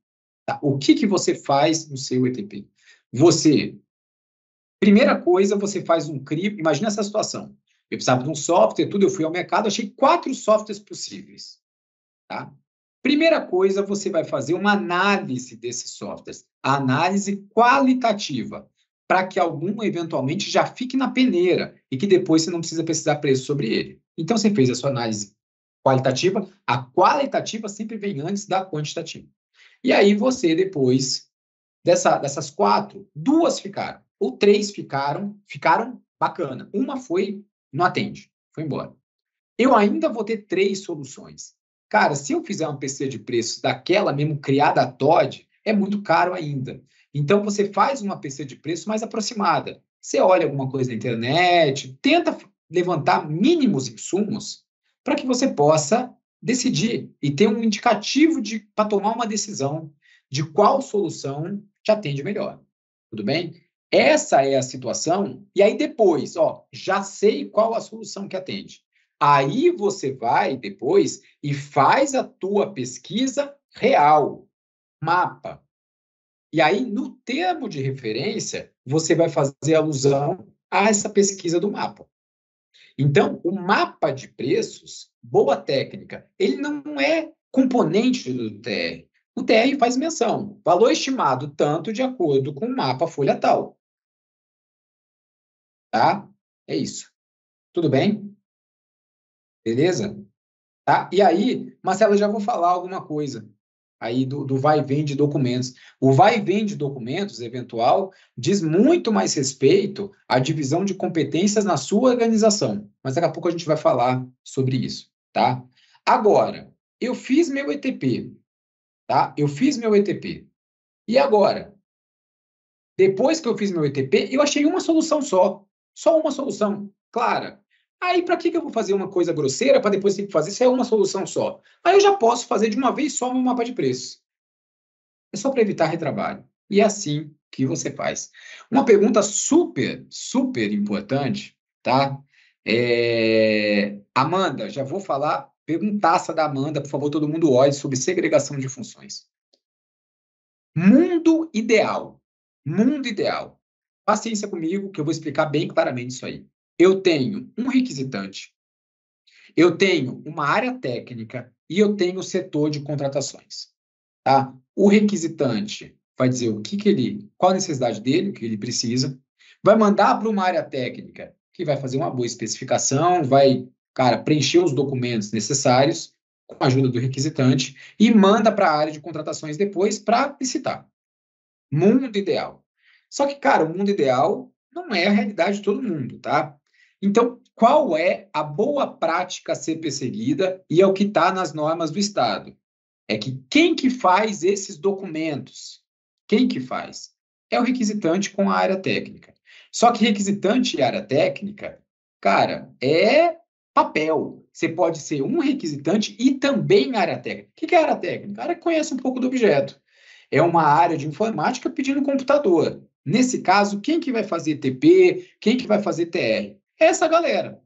Tá? O que, que você faz no seu ETP? Você, primeira coisa, você faz um CRI. Imagina essa situação. Eu precisava de um software, tudo. Eu fui ao mercado, achei quatro softwares possíveis. Tá? Primeira coisa, você vai fazer uma análise desses softwares, a análise qualitativa, para que algum eventualmente já fique na peneira e que depois você não precisa pesquisar preço sobre ele. Então, você fez a sua análise qualitativa, a qualitativa sempre vem antes da quantitativa. E aí você, depois dessa, dessas quatro, duas ficaram, ou três ficaram, ficaram bacana. Uma foi, não atende, foi embora. Eu ainda vou ter três soluções. Cara, se eu fizer uma pesquisa de preços daquela mesmo criada a TOD, é muito caro ainda. Então você faz uma pesquisa de preço mais aproximada. Você olha alguma coisa na internet, tenta levantar mínimos insumos para que você possa decidir e ter um indicativo para tomar uma decisão de qual solução te atende melhor. Tudo bem? Essa é a situação. E aí depois, ó, já sei qual a solução que atende. Aí você vai depois e faz a tua pesquisa real, mapa. E aí no termo de referência, você vai fazer alusão a essa pesquisa do mapa. Então, o tá. mapa de preços, boa técnica, ele não é componente do TR. O TR faz menção, valor estimado tanto de acordo com o mapa folha tal. Tá? É isso. Tudo bem? Beleza? Tá? E aí, Marcelo, já vou falar alguma coisa aí do, do vai e vem de documentos. O vai e vem de documentos eventual diz muito mais respeito à divisão de competências na sua organização, mas daqui a pouco a gente vai falar sobre isso, tá? Agora, eu fiz meu ETP, tá? Eu fiz meu ETP. E agora? Depois que eu fiz meu ETP, eu achei uma solução só, só uma solução clara. Aí, para que, que eu vou fazer uma coisa grosseira para depois ter que fazer se é uma solução só? Aí eu já posso fazer de uma vez só meu mapa de preços. É só para evitar retrabalho. E é assim que você faz. Uma pergunta super, super importante, tá? É... Amanda, já vou falar. Perguntaça da Amanda, por favor, todo mundo olhe sobre segregação de funções. Mundo ideal. Mundo ideal. Paciência comigo, que eu vou explicar bem claramente isso aí eu tenho um requisitante, eu tenho uma área técnica e eu tenho o setor de contratações. Tá? O requisitante vai dizer o que, que ele, qual a necessidade dele, o que ele precisa, vai mandar para uma área técnica que vai fazer uma boa especificação, vai, cara, preencher os documentos necessários com a ajuda do requisitante e manda para a área de contratações depois para licitar. Mundo ideal. Só que, cara, o mundo ideal não é a realidade de todo mundo, tá? Então, qual é a boa prática a ser perseguida e é o que está nas normas do Estado? É que quem que faz esses documentos? Quem que faz? É o requisitante com a área técnica. Só que requisitante e área técnica, cara, é papel. Você pode ser um requisitante e também área técnica. O que é área técnica? A área que conhece um pouco do objeto. É uma área de informática pedindo computador. Nesse caso, quem que vai fazer TP, quem que vai fazer TR? essa galera.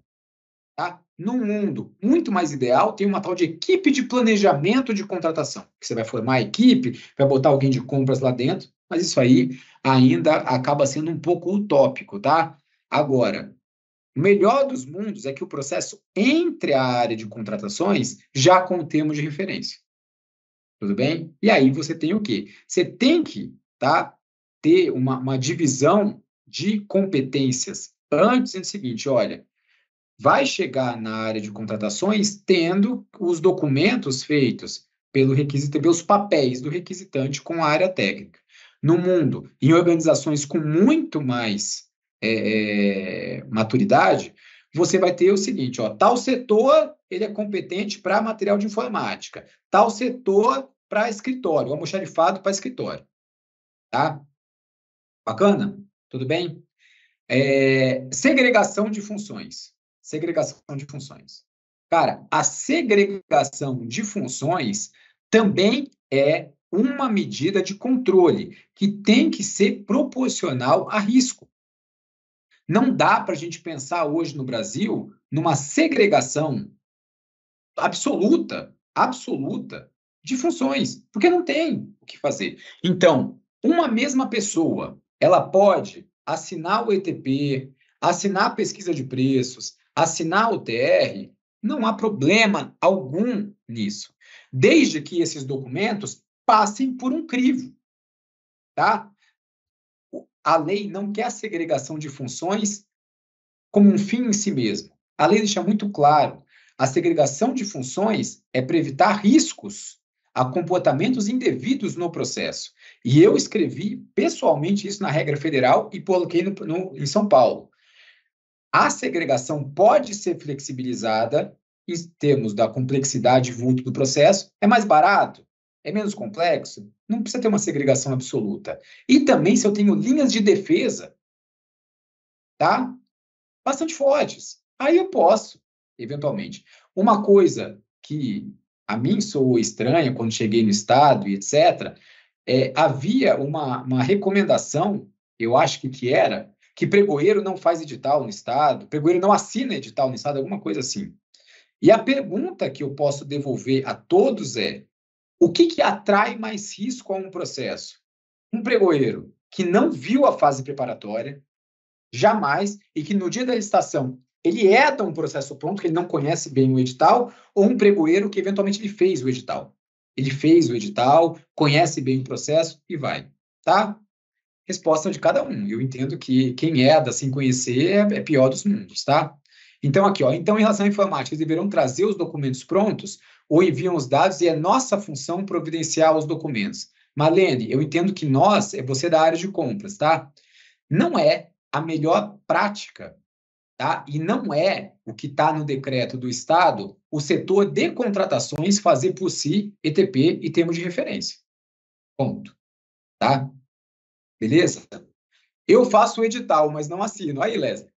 Tá? Num mundo muito mais ideal, tem uma tal de equipe de planejamento de contratação, que você vai formar a equipe, vai botar alguém de compras lá dentro, mas isso aí ainda acaba sendo um pouco utópico, tá? Agora, o melhor dos mundos é que o processo entre a área de contratações já com o termo de referência. Tudo bem? E aí você tem o quê? Você tem que tá, ter uma, uma divisão de competências antes é o seguinte: olha, vai chegar na área de contratações tendo os documentos feitos pelo requisitante, pelos papéis do requisitante com a área técnica. No mundo, em organizações com muito mais é, maturidade, você vai ter o seguinte, ó, tal setor ele é competente para material de informática, tal setor para escritório, almoxarifado para escritório. Tá? Bacana? Tudo bem? É, segregação de funções. Segregação de funções. Cara, a segregação de funções também é uma medida de controle que tem que ser proporcional a risco. Não dá para a gente pensar hoje no Brasil numa segregação absoluta, absoluta de funções, porque não tem o que fazer. Então, uma mesma pessoa, ela pode assinar o ETP, assinar a pesquisa de preços, assinar o TR, não há problema algum nisso, desde que esses documentos passem por um crivo, tá? A lei não quer a segregação de funções como um fim em si mesmo. A lei deixa muito claro, a segregação de funções é para evitar riscos a comportamentos indevidos no processo. E eu escrevi pessoalmente isso na regra federal e coloquei no, no, em São Paulo. A segregação pode ser flexibilizada em termos da complexidade vulto do processo, é mais barato, é menos complexo, não precisa ter uma segregação absoluta. E também se eu tenho linhas de defesa, tá? Bastante fortes, aí eu posso, eventualmente. Uma coisa que a mim soou estranha quando cheguei no Estado e etc., é, havia uma, uma recomendação, eu acho que que era, que pregoeiro não faz edital no Estado, pregoeiro não assina edital no Estado, alguma coisa assim. E a pergunta que eu posso devolver a todos é: o que, que atrai mais risco a um processo? Um pregoeiro que não viu a fase preparatória, jamais, e que no dia da licitação ele é de um processo pronto que ele não conhece bem o edital, ou um pregoeiro que eventualmente ele fez o edital. Ele fez o edital, conhece bem o processo e vai, tá? Resposta de cada um. Eu entendo que quem herda é sem conhecer é, é pior dos mundos, tá? Então, aqui, ó. Então, em relação à informática, eles deverão trazer os documentos prontos ou enviam os dados e é nossa função providenciar os documentos. Malene, eu entendo que nós é você da área de compras, tá? Não é a melhor prática Tá? E não é o que está no decreto do Estado o setor de contratações fazer por si ETP e termo de referência. Ponto. Tá? Beleza? Eu faço o edital, mas não assino. Aí, Leslie,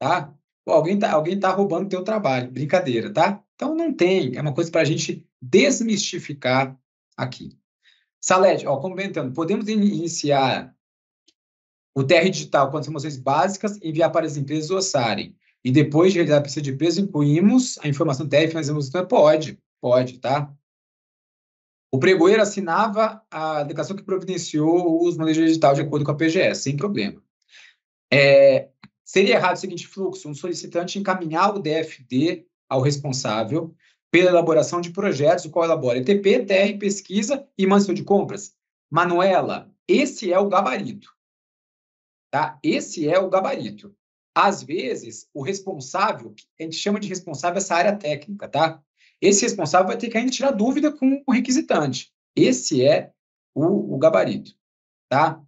tá? Pô, alguém tá, alguém tá roubando teu trabalho. Brincadeira, tá? Então não tem. É uma coisa para a gente desmistificar aqui. Salete, ó, comentando, podemos iniciar o TR digital, quando são básicas, enviar para as empresas orçarem. E depois de realizar a pesquisa de peso, incluímos a informação TR, mas a então, pode, pode, tá? O pregoeiro assinava a declaração que providenciou os manejo digital de acordo com a PGS, sem problema. É, seria errado o seguinte fluxo: um solicitante encaminhar o DFD ao responsável pela elaboração de projetos, o qual elabora ETP, TR, pesquisa e mansão de compras. Manuela, esse é o gabarito. Tá? Esse é o gabarito. Às vezes, o responsável, a gente chama de responsável essa área técnica, tá? Esse responsável vai ter que ainda tirar dúvida com o requisitante. Esse é o, o gabarito, tá?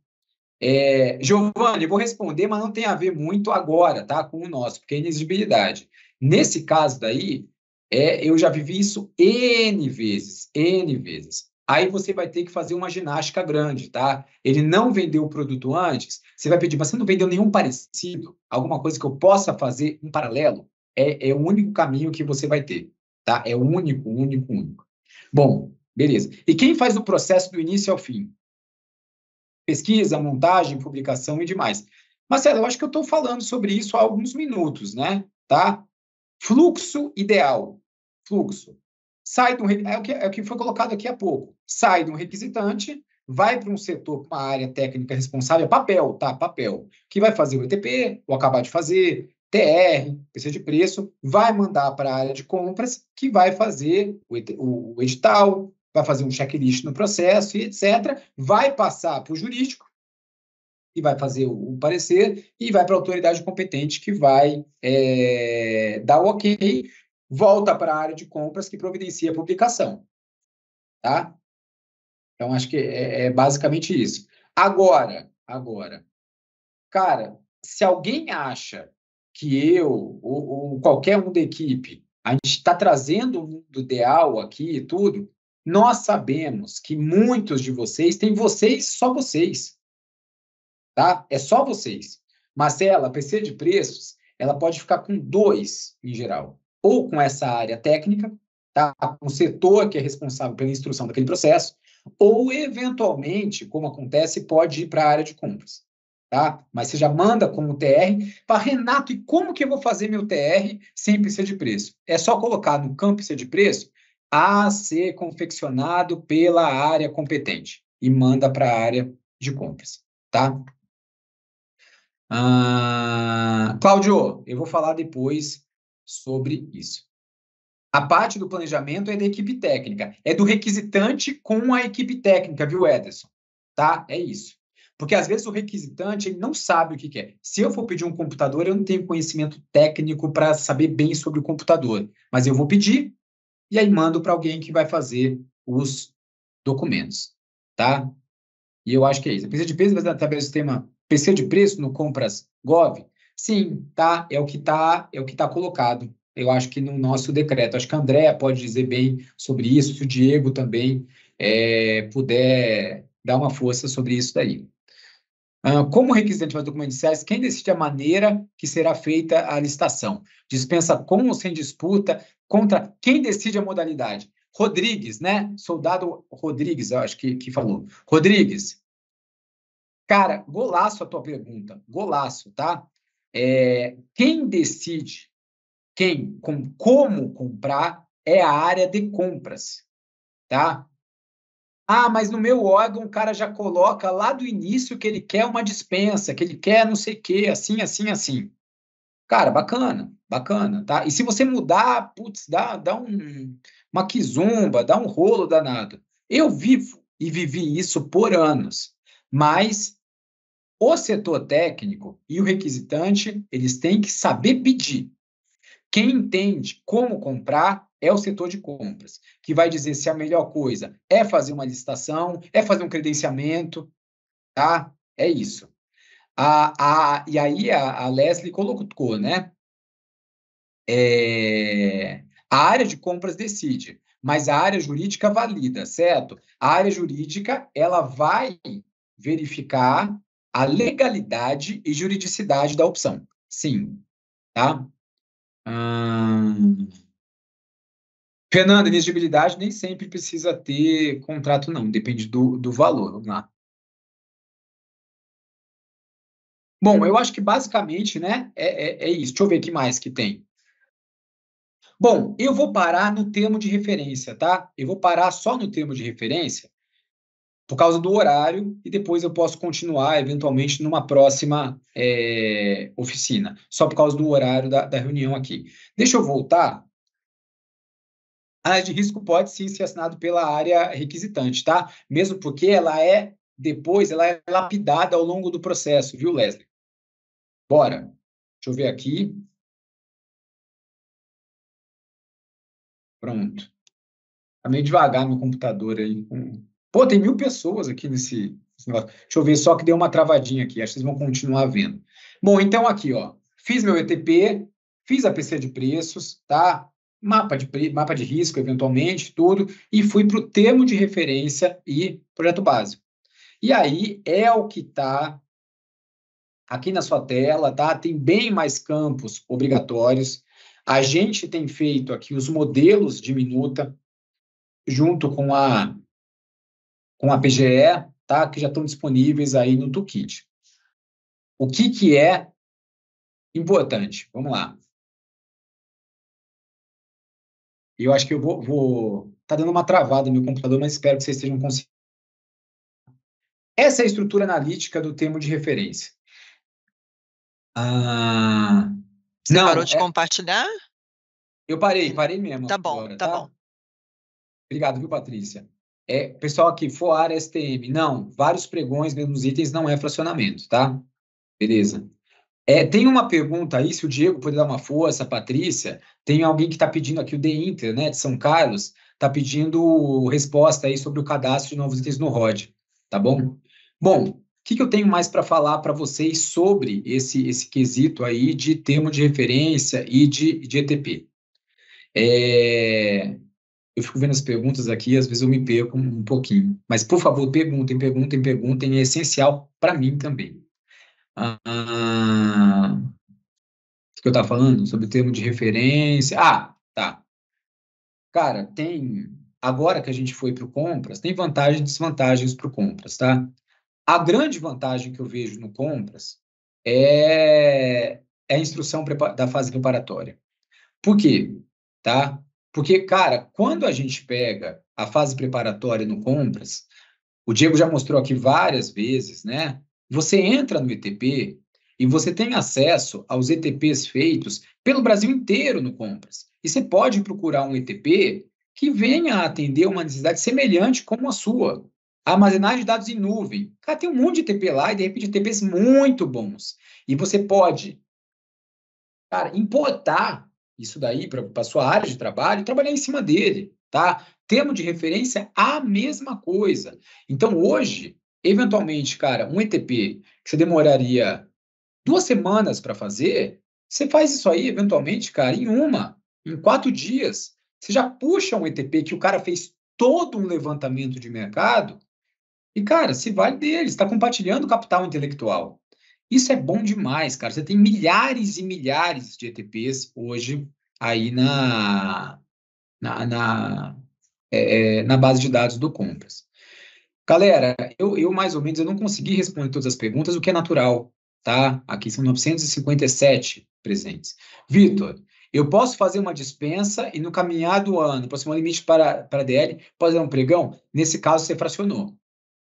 É, Giovanni, vou responder, mas não tem a ver muito agora, tá? Com o nosso, porque é inexigibilidade. Nesse caso daí, é, eu já vivi isso N vezes, N vezes aí você vai ter que fazer uma ginástica grande, tá? Ele não vendeu o produto antes, você vai pedir, mas você não vendeu nenhum parecido, alguma coisa que eu possa fazer um paralelo? É, é o único caminho que você vai ter, tá? É o único, único, único. Bom, beleza. E quem faz o processo do início ao fim? Pesquisa, montagem, publicação e demais. Marcelo, eu acho que eu estou falando sobre isso há alguns minutos, né? Tá? Fluxo ideal. Fluxo. Sai do. É, é o que foi colocado aqui há pouco sai de um requisitante, vai para um setor, uma área técnica responsável, é papel, tá? Papel, que vai fazer o ETP, ou acabar de fazer, TR, PC de preço, vai mandar para a área de compras, que vai fazer o, o, edital, vai fazer um checklist no processo e etc. Vai passar para o jurídico, que vai fazer o, o parecer, e vai para a autoridade competente, que vai é, dar o ok, volta para a área de compras, que providencia a publicação. Tá? Então, acho que é, é, é basicamente isso. Agora, agora, cara, se alguém acha que eu ou, ou qualquer um da equipe, a gente está trazendo o mundo ideal aqui e tudo, nós sabemos que muitos de vocês têm vocês, só vocês. Tá? É só vocês. Marcela, PC de preços, ela pode ficar com dois em geral. Ou com essa área técnica, tá? o setor que é responsável pela instrução daquele processo, ou, eventualmente, como acontece, pode ir para a área de compras. Tá? Mas você já manda como TR para Renato, e como que eu vou fazer meu TR sem PC de preço? É só colocar no campo PC de preço a ser confeccionado pela área competente e manda para a área de compras, tá? Ah, Cláudio, eu vou falar depois sobre isso. A parte do planejamento é da equipe técnica, é do requisitante com a equipe técnica, viu, Ederson? Tá? É isso. Porque às vezes o requisitante ele não sabe o que quer. É. Se eu for pedir um computador, eu não tenho conhecimento técnico para saber bem sobre o computador, mas eu vou pedir e aí mando para alguém que vai fazer os documentos, tá? E eu acho que é isso. A pesquisa de preço mas na tabela do sistema pesquisa de preço no compras gov, sim, tá? É o que está, é o que tá colocado eu acho que no nosso decreto. Acho que a Andrea pode dizer bem sobre isso, se o Diego também é, puder dar uma força sobre isso daí. Ah, como requisitante para documentos iniciais, quem decide a maneira que será feita a licitação? Dispensa com ou sem disputa? Contra quem decide a modalidade? Rodrigues, né? Soldado Rodrigues, eu acho que, que falou. Rodrigues, cara, golaço a tua pergunta, golaço, tá? É, quem decide quem, com como comprar é a área de compras, tá? Ah, mas no meu órgão o cara já coloca lá do início que ele quer uma dispensa, que ele quer não sei o quê, assim, assim, assim. Cara, bacana, bacana, tá? E se você mudar, putz, dá, dá um, uma quizumba, dá um rolo danado. Eu vivo e vivi isso por anos, mas o setor técnico e o requisitante, eles têm que saber pedir. Quem entende como comprar é o setor de compras, que vai dizer se a melhor coisa é fazer uma licitação, é fazer um credenciamento, tá? É isso. A, a, e aí a, a Leslie colocou, né? É, a área de compras decide, mas a área jurídica valida, certo? A área jurídica ela vai verificar a legalidade e juridicidade da opção. Sim, tá? Hum... Renan, a nem sempre precisa ter contrato, não. Depende do, do valor. Vamos lá. Bom, eu acho que basicamente, né, é, é, é isso. Deixa eu ver o que mais que tem. Bom, eu vou parar no termo de referência, tá? Eu vou parar só no termo de referência, por causa do horário, e depois eu posso continuar, eventualmente, numa próxima é, oficina, só por causa do horário da, da reunião aqui. Deixa eu voltar. A área de risco pode sim ser assinado pela área requisitante, tá? Mesmo porque ela é, depois, ela é lapidada ao longo do processo, viu, Leslie? Bora. Deixa eu ver aqui. Pronto. Tá meio devagar meu computador aí, com Pô, tem mil pessoas aqui nesse, nesse negócio. Deixa eu ver só que deu uma travadinha aqui. Acho que vocês vão continuar vendo. Bom, então aqui, ó. Fiz meu ETP, fiz a PC de preços, tá? Mapa de, mapa de risco, eventualmente, tudo, e fui para o termo de referência e projeto básico. E aí é o que está aqui na sua tela, tá? Tem bem mais campos obrigatórios. A gente tem feito aqui os modelos de minuta junto com a com a PGE, tá? que já estão disponíveis aí no toolkit. O que, que é importante? Vamos lá. Eu acho que eu vou, vou... Tá dando uma travada no meu computador, mas espero que vocês estejam conseguindo. Essa é a estrutura analítica do termo de referência. Ah, Você não, parou de é compartilhar? Eu parei, parei mesmo. Tá bom, agora, tá, tá bom. Obrigado, viu, Patrícia? É, pessoal aqui, FOAR, STM. Não, vários pregões, mesmos itens, não é fracionamento, tá? Beleza. É, tem uma pergunta aí, se o Diego puder dar uma força, a Patrícia, tem alguém que está pedindo aqui, o The Inter, né, de São Carlos, está pedindo resposta aí sobre o cadastro de novos itens no ROD, tá bom? Bom, o que, que eu tenho mais para falar para vocês sobre esse, esse quesito aí de termo de referência e de, de ETP? É, eu fico vendo as perguntas aqui, às vezes eu me perco um pouquinho. Mas, por favor, perguntem, perguntem, perguntem, é essencial para mim também. Ah, o que eu estava falando? Sobre o termo de referência. Ah, tá. Cara, tem. Agora que a gente foi para o Compras, tem vantagens e desvantagens para o Compras, tá? A grande vantagem que eu vejo no Compras é, é a instrução da fase preparatória. Por quê? Tá? Porque, cara, quando a gente pega a fase preparatória no compras, o Diego já mostrou aqui várias vezes, né? Você entra no ETP e você tem acesso aos ETPs feitos pelo Brasil inteiro no compras. E você pode procurar um ETP que venha a atender uma necessidade semelhante como a sua. A armazenagem de dados em nuvem. Cara, tem um monte de ETP lá e de repente ETPs muito bons. E você pode, cara, importar isso daí para a sua área de trabalho, trabalhar em cima dele, tá? Termo de referência, a mesma coisa. Então, hoje, eventualmente, cara, um ETP que você demoraria duas semanas para fazer, você faz isso aí, eventualmente, cara, em uma, em quatro dias. Você já puxa um ETP que o cara fez todo um levantamento de mercado e, cara, se vale dele, está compartilhando capital intelectual. Isso é bom demais, cara. Você tem milhares e milhares de ETPs hoje aí na, na, na, é, é na base de dados do Compras. Galera, eu, eu mais ou menos eu não consegui responder todas as perguntas, o que é natural, tá? Aqui são 957 presentes. Vitor, eu posso fazer uma dispensa e no caminhar do ano, próximo limite para, para DL, pode dar um pregão? Nesse caso, você fracionou,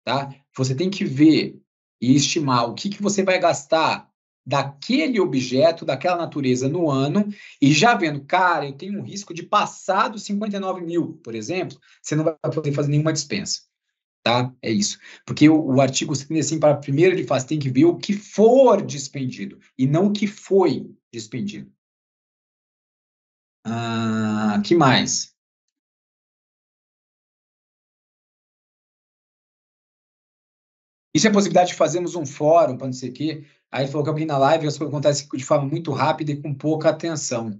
tá? Você tem que ver e estimar o que, que você vai gastar daquele objeto, daquela natureza no ano, e já vendo, cara, eu tenho um risco de passar dos 59 mil, por exemplo, você não vai poder fazer nenhuma dispensa. Tá? É isso. Porque o, o artigo 75, assim, para primeiro, ele faz, tem que ver o que for despendido, e não o que foi despendido. Ah, que mais? Isso é a possibilidade de fazermos um fórum para não sei o quê? Aí falou que alguém na live as coisas acontecem de forma muito rápida e com pouca atenção.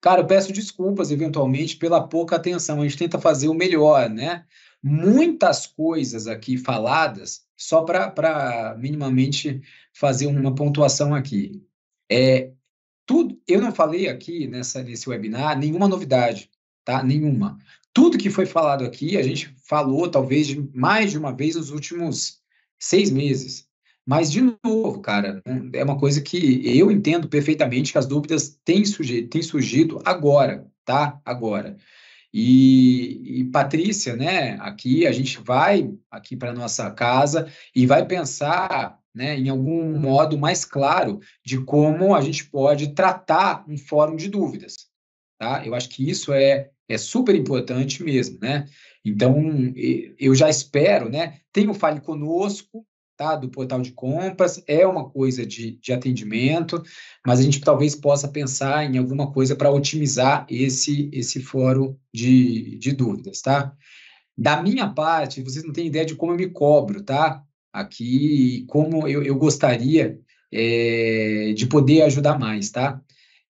Cara, eu peço desculpas eventualmente pela pouca atenção. A gente tenta fazer o melhor, né? Muitas coisas aqui faladas, só para minimamente fazer uma pontuação aqui. É, tudo, eu não falei aqui nessa, nesse webinar nenhuma novidade, tá? Nenhuma. Tudo que foi falado aqui, a gente falou talvez mais de uma vez nos últimos Seis meses. Mas, de novo, cara, é uma coisa que eu entendo perfeitamente que as dúvidas têm, surgido, têm surgido agora, tá? Agora. E, e, Patrícia, né, aqui a gente vai aqui para nossa casa e vai pensar, né, em algum modo mais claro de como a gente pode tratar um fórum de dúvidas, tá? Eu acho que isso é é super importante mesmo, né? Então, eu já espero, né? Tem o Fale Conosco, tá? Do portal de compras, é uma coisa de, de atendimento, mas a gente talvez possa pensar em alguma coisa para otimizar esse, esse fórum de, de dúvidas, tá? Da minha parte, vocês não têm ideia de como eu me cobro, tá? Aqui, como eu, eu gostaria é, de poder ajudar mais, tá?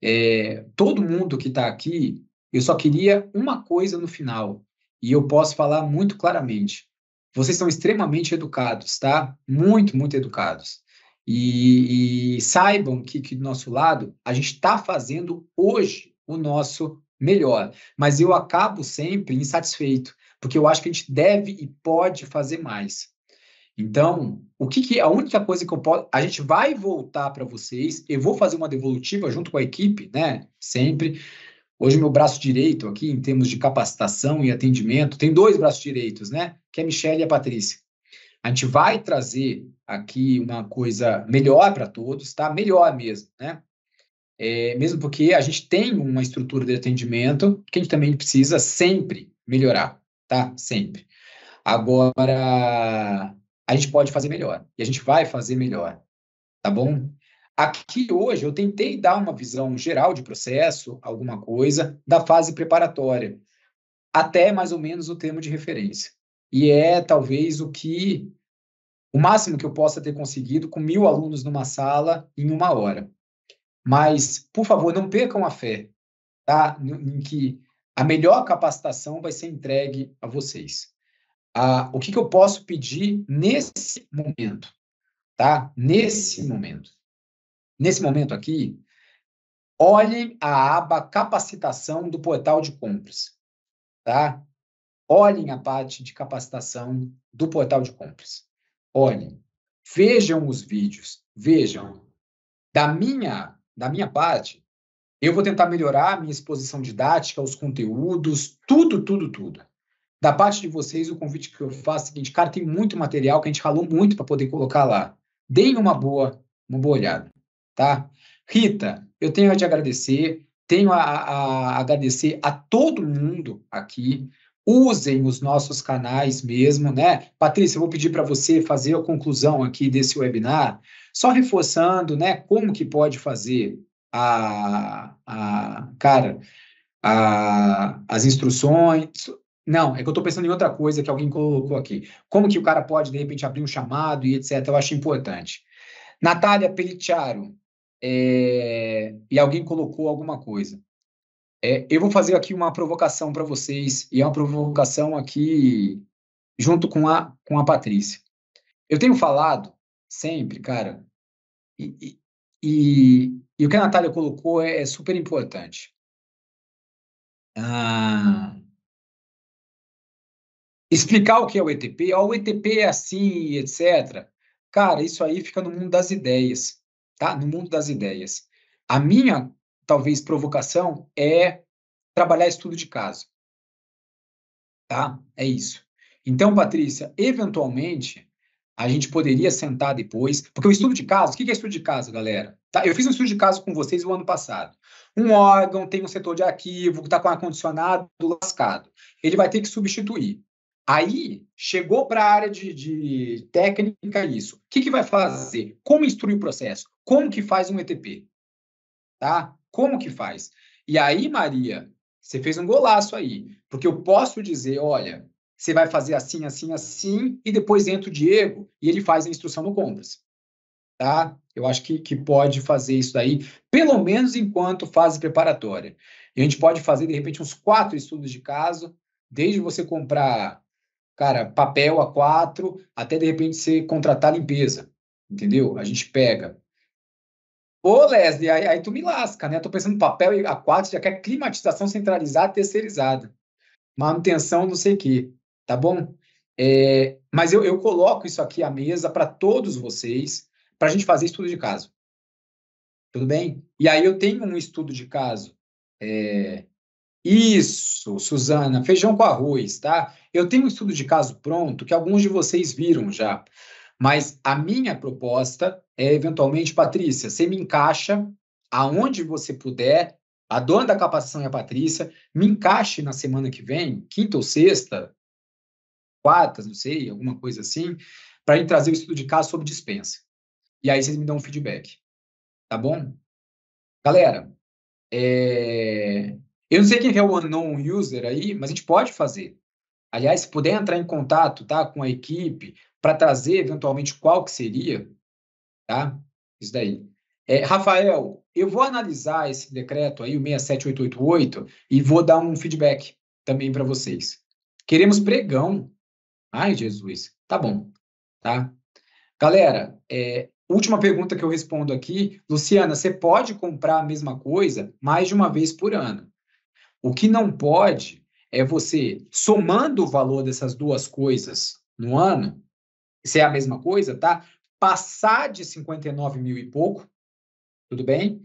É, todo mundo que está aqui, eu só queria uma coisa no final, e eu posso falar muito claramente. Vocês são extremamente educados, tá? Muito, muito educados. E, e saibam que, que do nosso lado, a gente está fazendo hoje o nosso melhor. Mas eu acabo sempre insatisfeito, porque eu acho que a gente deve e pode fazer mais. Então, o que, que é a única coisa que eu posso, a gente vai voltar para vocês, eu vou fazer uma devolutiva junto com a equipe, né? Sempre Hoje, meu braço direito aqui, em termos de capacitação e atendimento, tem dois braços direitos, né? Que é a Michelle e a Patrícia. A gente vai trazer aqui uma coisa melhor para todos, tá? Melhor mesmo, né? É, mesmo porque a gente tem uma estrutura de atendimento que a gente também precisa sempre melhorar, tá? Sempre. Agora, a gente pode fazer melhor e a gente vai fazer melhor, tá bom? Aqui hoje eu tentei dar uma visão geral de processo, alguma coisa, da fase preparatória, até mais ou menos o termo de referência. E é talvez o que o máximo que eu possa ter conseguido com mil alunos numa sala em uma hora. Mas, por favor, não percam a fé, tá? Em que a melhor capacitação vai ser entregue a vocês. Ah, o que, que eu posso pedir nesse momento, tá? Nesse momento nesse momento aqui, olhe a aba capacitação do portal de compras, tá? Olhem a parte de capacitação do portal de compras. Olhem, vejam os vídeos, vejam. Da minha, da minha parte, eu vou tentar melhorar a minha exposição didática, os conteúdos, tudo, tudo, tudo. Da parte de vocês, o convite que eu faço é o seguinte, cara, tem muito material que a gente ralou muito para poder colocar lá. Deem uma boa, uma boa olhada tá? Rita, eu tenho a te agradecer, tenho a, a agradecer a todo mundo aqui, usem os nossos canais mesmo, né? Patrícia, eu vou pedir para você fazer a conclusão aqui desse webinar, só reforçando, né, como que pode fazer a, a cara, a, as instruções, não, é que eu estou pensando em outra coisa que alguém colocou aqui. Como que o cara pode, de repente, abrir um chamado e etc. Eu acho importante. Natália Pelicciaro, é, e alguém colocou alguma coisa. É, eu vou fazer aqui uma provocação para vocês, e é uma provocação aqui junto com a, com a Patrícia. Eu tenho falado sempre, cara, e, e, e o que a Natália colocou é, é super importante. Ah, explicar o que é o ETP, o ETP é assim, etc. Cara, isso aí fica no mundo das ideias tá? No mundo das ideias. A minha, talvez, provocação é trabalhar estudo de caso. Tá? É isso. Então, Patrícia, eventualmente, a gente poderia sentar depois, porque o estudo de caso, o que é estudo de caso, galera? Tá? Eu fiz um estudo de caso com vocês o ano passado. Um órgão tem um setor de arquivo que está com ar-condicionado lascado. Ele vai ter que substituir. Aí chegou para a área de, de, técnica isso. O que, que vai fazer? Como instruir o processo? Como que faz um ETP? Tá? Como que faz? E aí, Maria, você fez um golaço aí, porque eu posso dizer, olha, você vai fazer assim, assim, assim, e depois entra o Diego e ele faz a instrução no compras. Tá? Eu acho que, que pode fazer isso aí, pelo menos enquanto fase preparatória. E a gente pode fazer, de repente, uns quatro estudos de caso, desde você comprar cara, papel A4, até de repente você contratar limpeza, entendeu? A gente pega. Ô, Leslie, aí, aí tu me lasca, né? Tô pensando em papel A4, já quer climatização centralizada, terceirizada. Manutenção, não sei o quê, tá bom? É, mas eu, eu coloco isso aqui à mesa para todos vocês, para a gente fazer estudo de caso. Tudo bem? E aí eu tenho um estudo de caso é, isso, Suzana, feijão com arroz, tá? Eu tenho um estudo de caso pronto que alguns de vocês viram já. Mas a minha proposta é, eventualmente, Patrícia, você me encaixa aonde você puder, a dona da capacitação é a Patrícia, me encaixe na semana que vem, quinta ou sexta, quartas, não sei, alguma coisa assim, para ir trazer o estudo de caso sobre dispensa. E aí vocês me dão um feedback, tá bom? Galera, é... Eu não sei quem é, é o unknown user aí, mas a gente pode fazer. Aliás, se puder entrar em contato tá, com a equipe para trazer eventualmente qual que seria, tá? Isso daí. É, Rafael, eu vou analisar esse decreto aí, o 67888, e vou dar um feedback também para vocês. Queremos pregão. Ai, Jesus. Tá bom. Tá? Galera, é, última pergunta que eu respondo aqui. Luciana, você pode comprar a mesma coisa mais de uma vez por ano? O que não pode é você, somando o valor dessas duas coisas no ano, se é a mesma coisa, tá? Passar de 59 mil e pouco, tudo bem?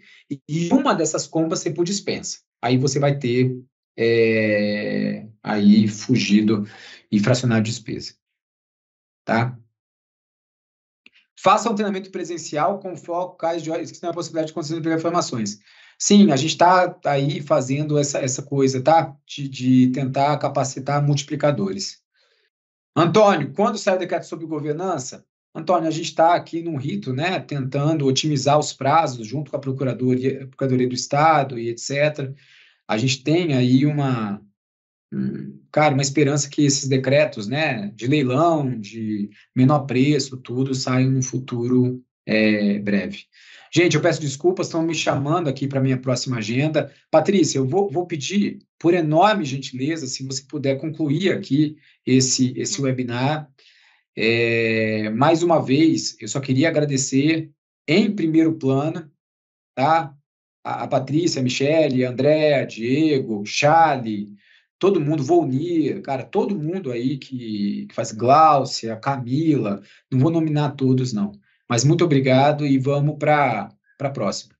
E uma dessas compras ser por dispensa. Aí você vai ter é, aí fugido e fracionar a despesa, tá? Faça um treinamento presencial com foco caso de que tem a possibilidade de conseguir pegar informações. Sim, a gente está tá aí fazendo essa, essa coisa, tá? De, de, tentar capacitar multiplicadores. Antônio, quando sai o decreto sobre governança? Antônio, a gente está aqui num rito, né? Tentando otimizar os prazos junto com a Procuradoria, Procuradoria do Estado e etc. A gente tem aí uma, cara, uma esperança que esses decretos, né? De leilão, de menor preço, tudo saiam no futuro é, breve. Gente, eu peço desculpas, estão me chamando aqui para minha próxima agenda. Patrícia, eu vou, vou, pedir, por enorme gentileza, se você puder concluir aqui esse, esse webinar. É, mais uma vez, eu só queria agradecer em primeiro plano, tá? A, a Patrícia, a Michele, a Andréa, Diego, Charlie, todo mundo, Volnir, cara, todo mundo aí que, que faz a Camila, não vou nominar todos, não. Mas muito obrigado e vamos para a próxima.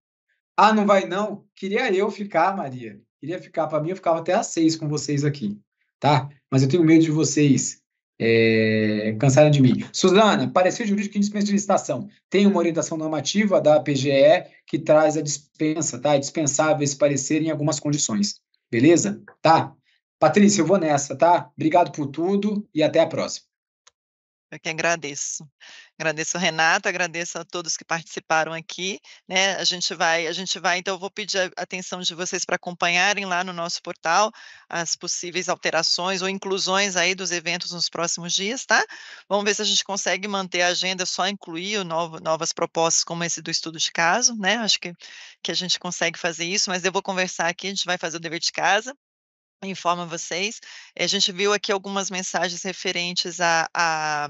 Ah, não vai não? Queria eu ficar, Maria. Queria ficar. Para mim, eu ficava até às seis com vocês aqui, tá? Mas eu tenho medo de vocês é, cansarem de mim. Suzana, parecer jurídico em dispensa de licitação. Tem uma orientação normativa da PGE que traz a dispensa, tá? É dispensável esse parecer em algumas condições. Beleza? Tá? Patrícia, eu vou nessa, tá? Obrigado por tudo e até a próxima. Eu que agradeço. Agradeço, Renata, agradeço a todos que participaram aqui. Né? A gente vai, a gente vai, então eu vou pedir a atenção de vocês para acompanharem lá no nosso portal as possíveis alterações ou inclusões aí dos eventos nos próximos dias, tá? Vamos ver se a gente consegue manter a agenda, só incluir novo, novas propostas como esse do estudo de caso, né? Acho que, que a gente consegue fazer isso, mas eu vou conversar aqui, a gente vai fazer o dever de casa informa vocês. Eh, a gente viu aqui algumas mensagens referentes a, a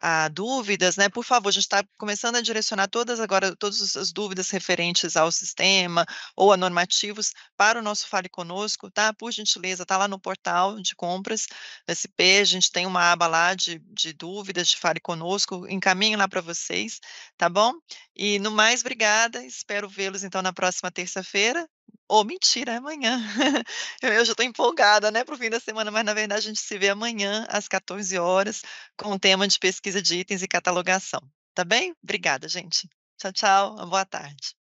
a dúvidas, né? Por favor, a gente está começando a direcionar todas agora, todas as dúvidas referentes ao sistema ou a normativos para o nosso Fale Conosco, tá? Por gentileza, tá lá no portal de compras SP, a gente tem uma aba lá de, de dúvidas de Fale Conosco, encaminho lá para vocês, tá bom? E no mais, obrigada. Espero vê-los então na próxima terça-feira. Ou oh, mentira, é amanhã. <laughs> Eu já estou empolgada, né, para o fim da semana, mas na verdade a gente se vê amanhã às 14 horas com o tema de pesquisa de itens e catalogação. Tá bem? Obrigada, gente. Tchau, tchau. Boa tarde.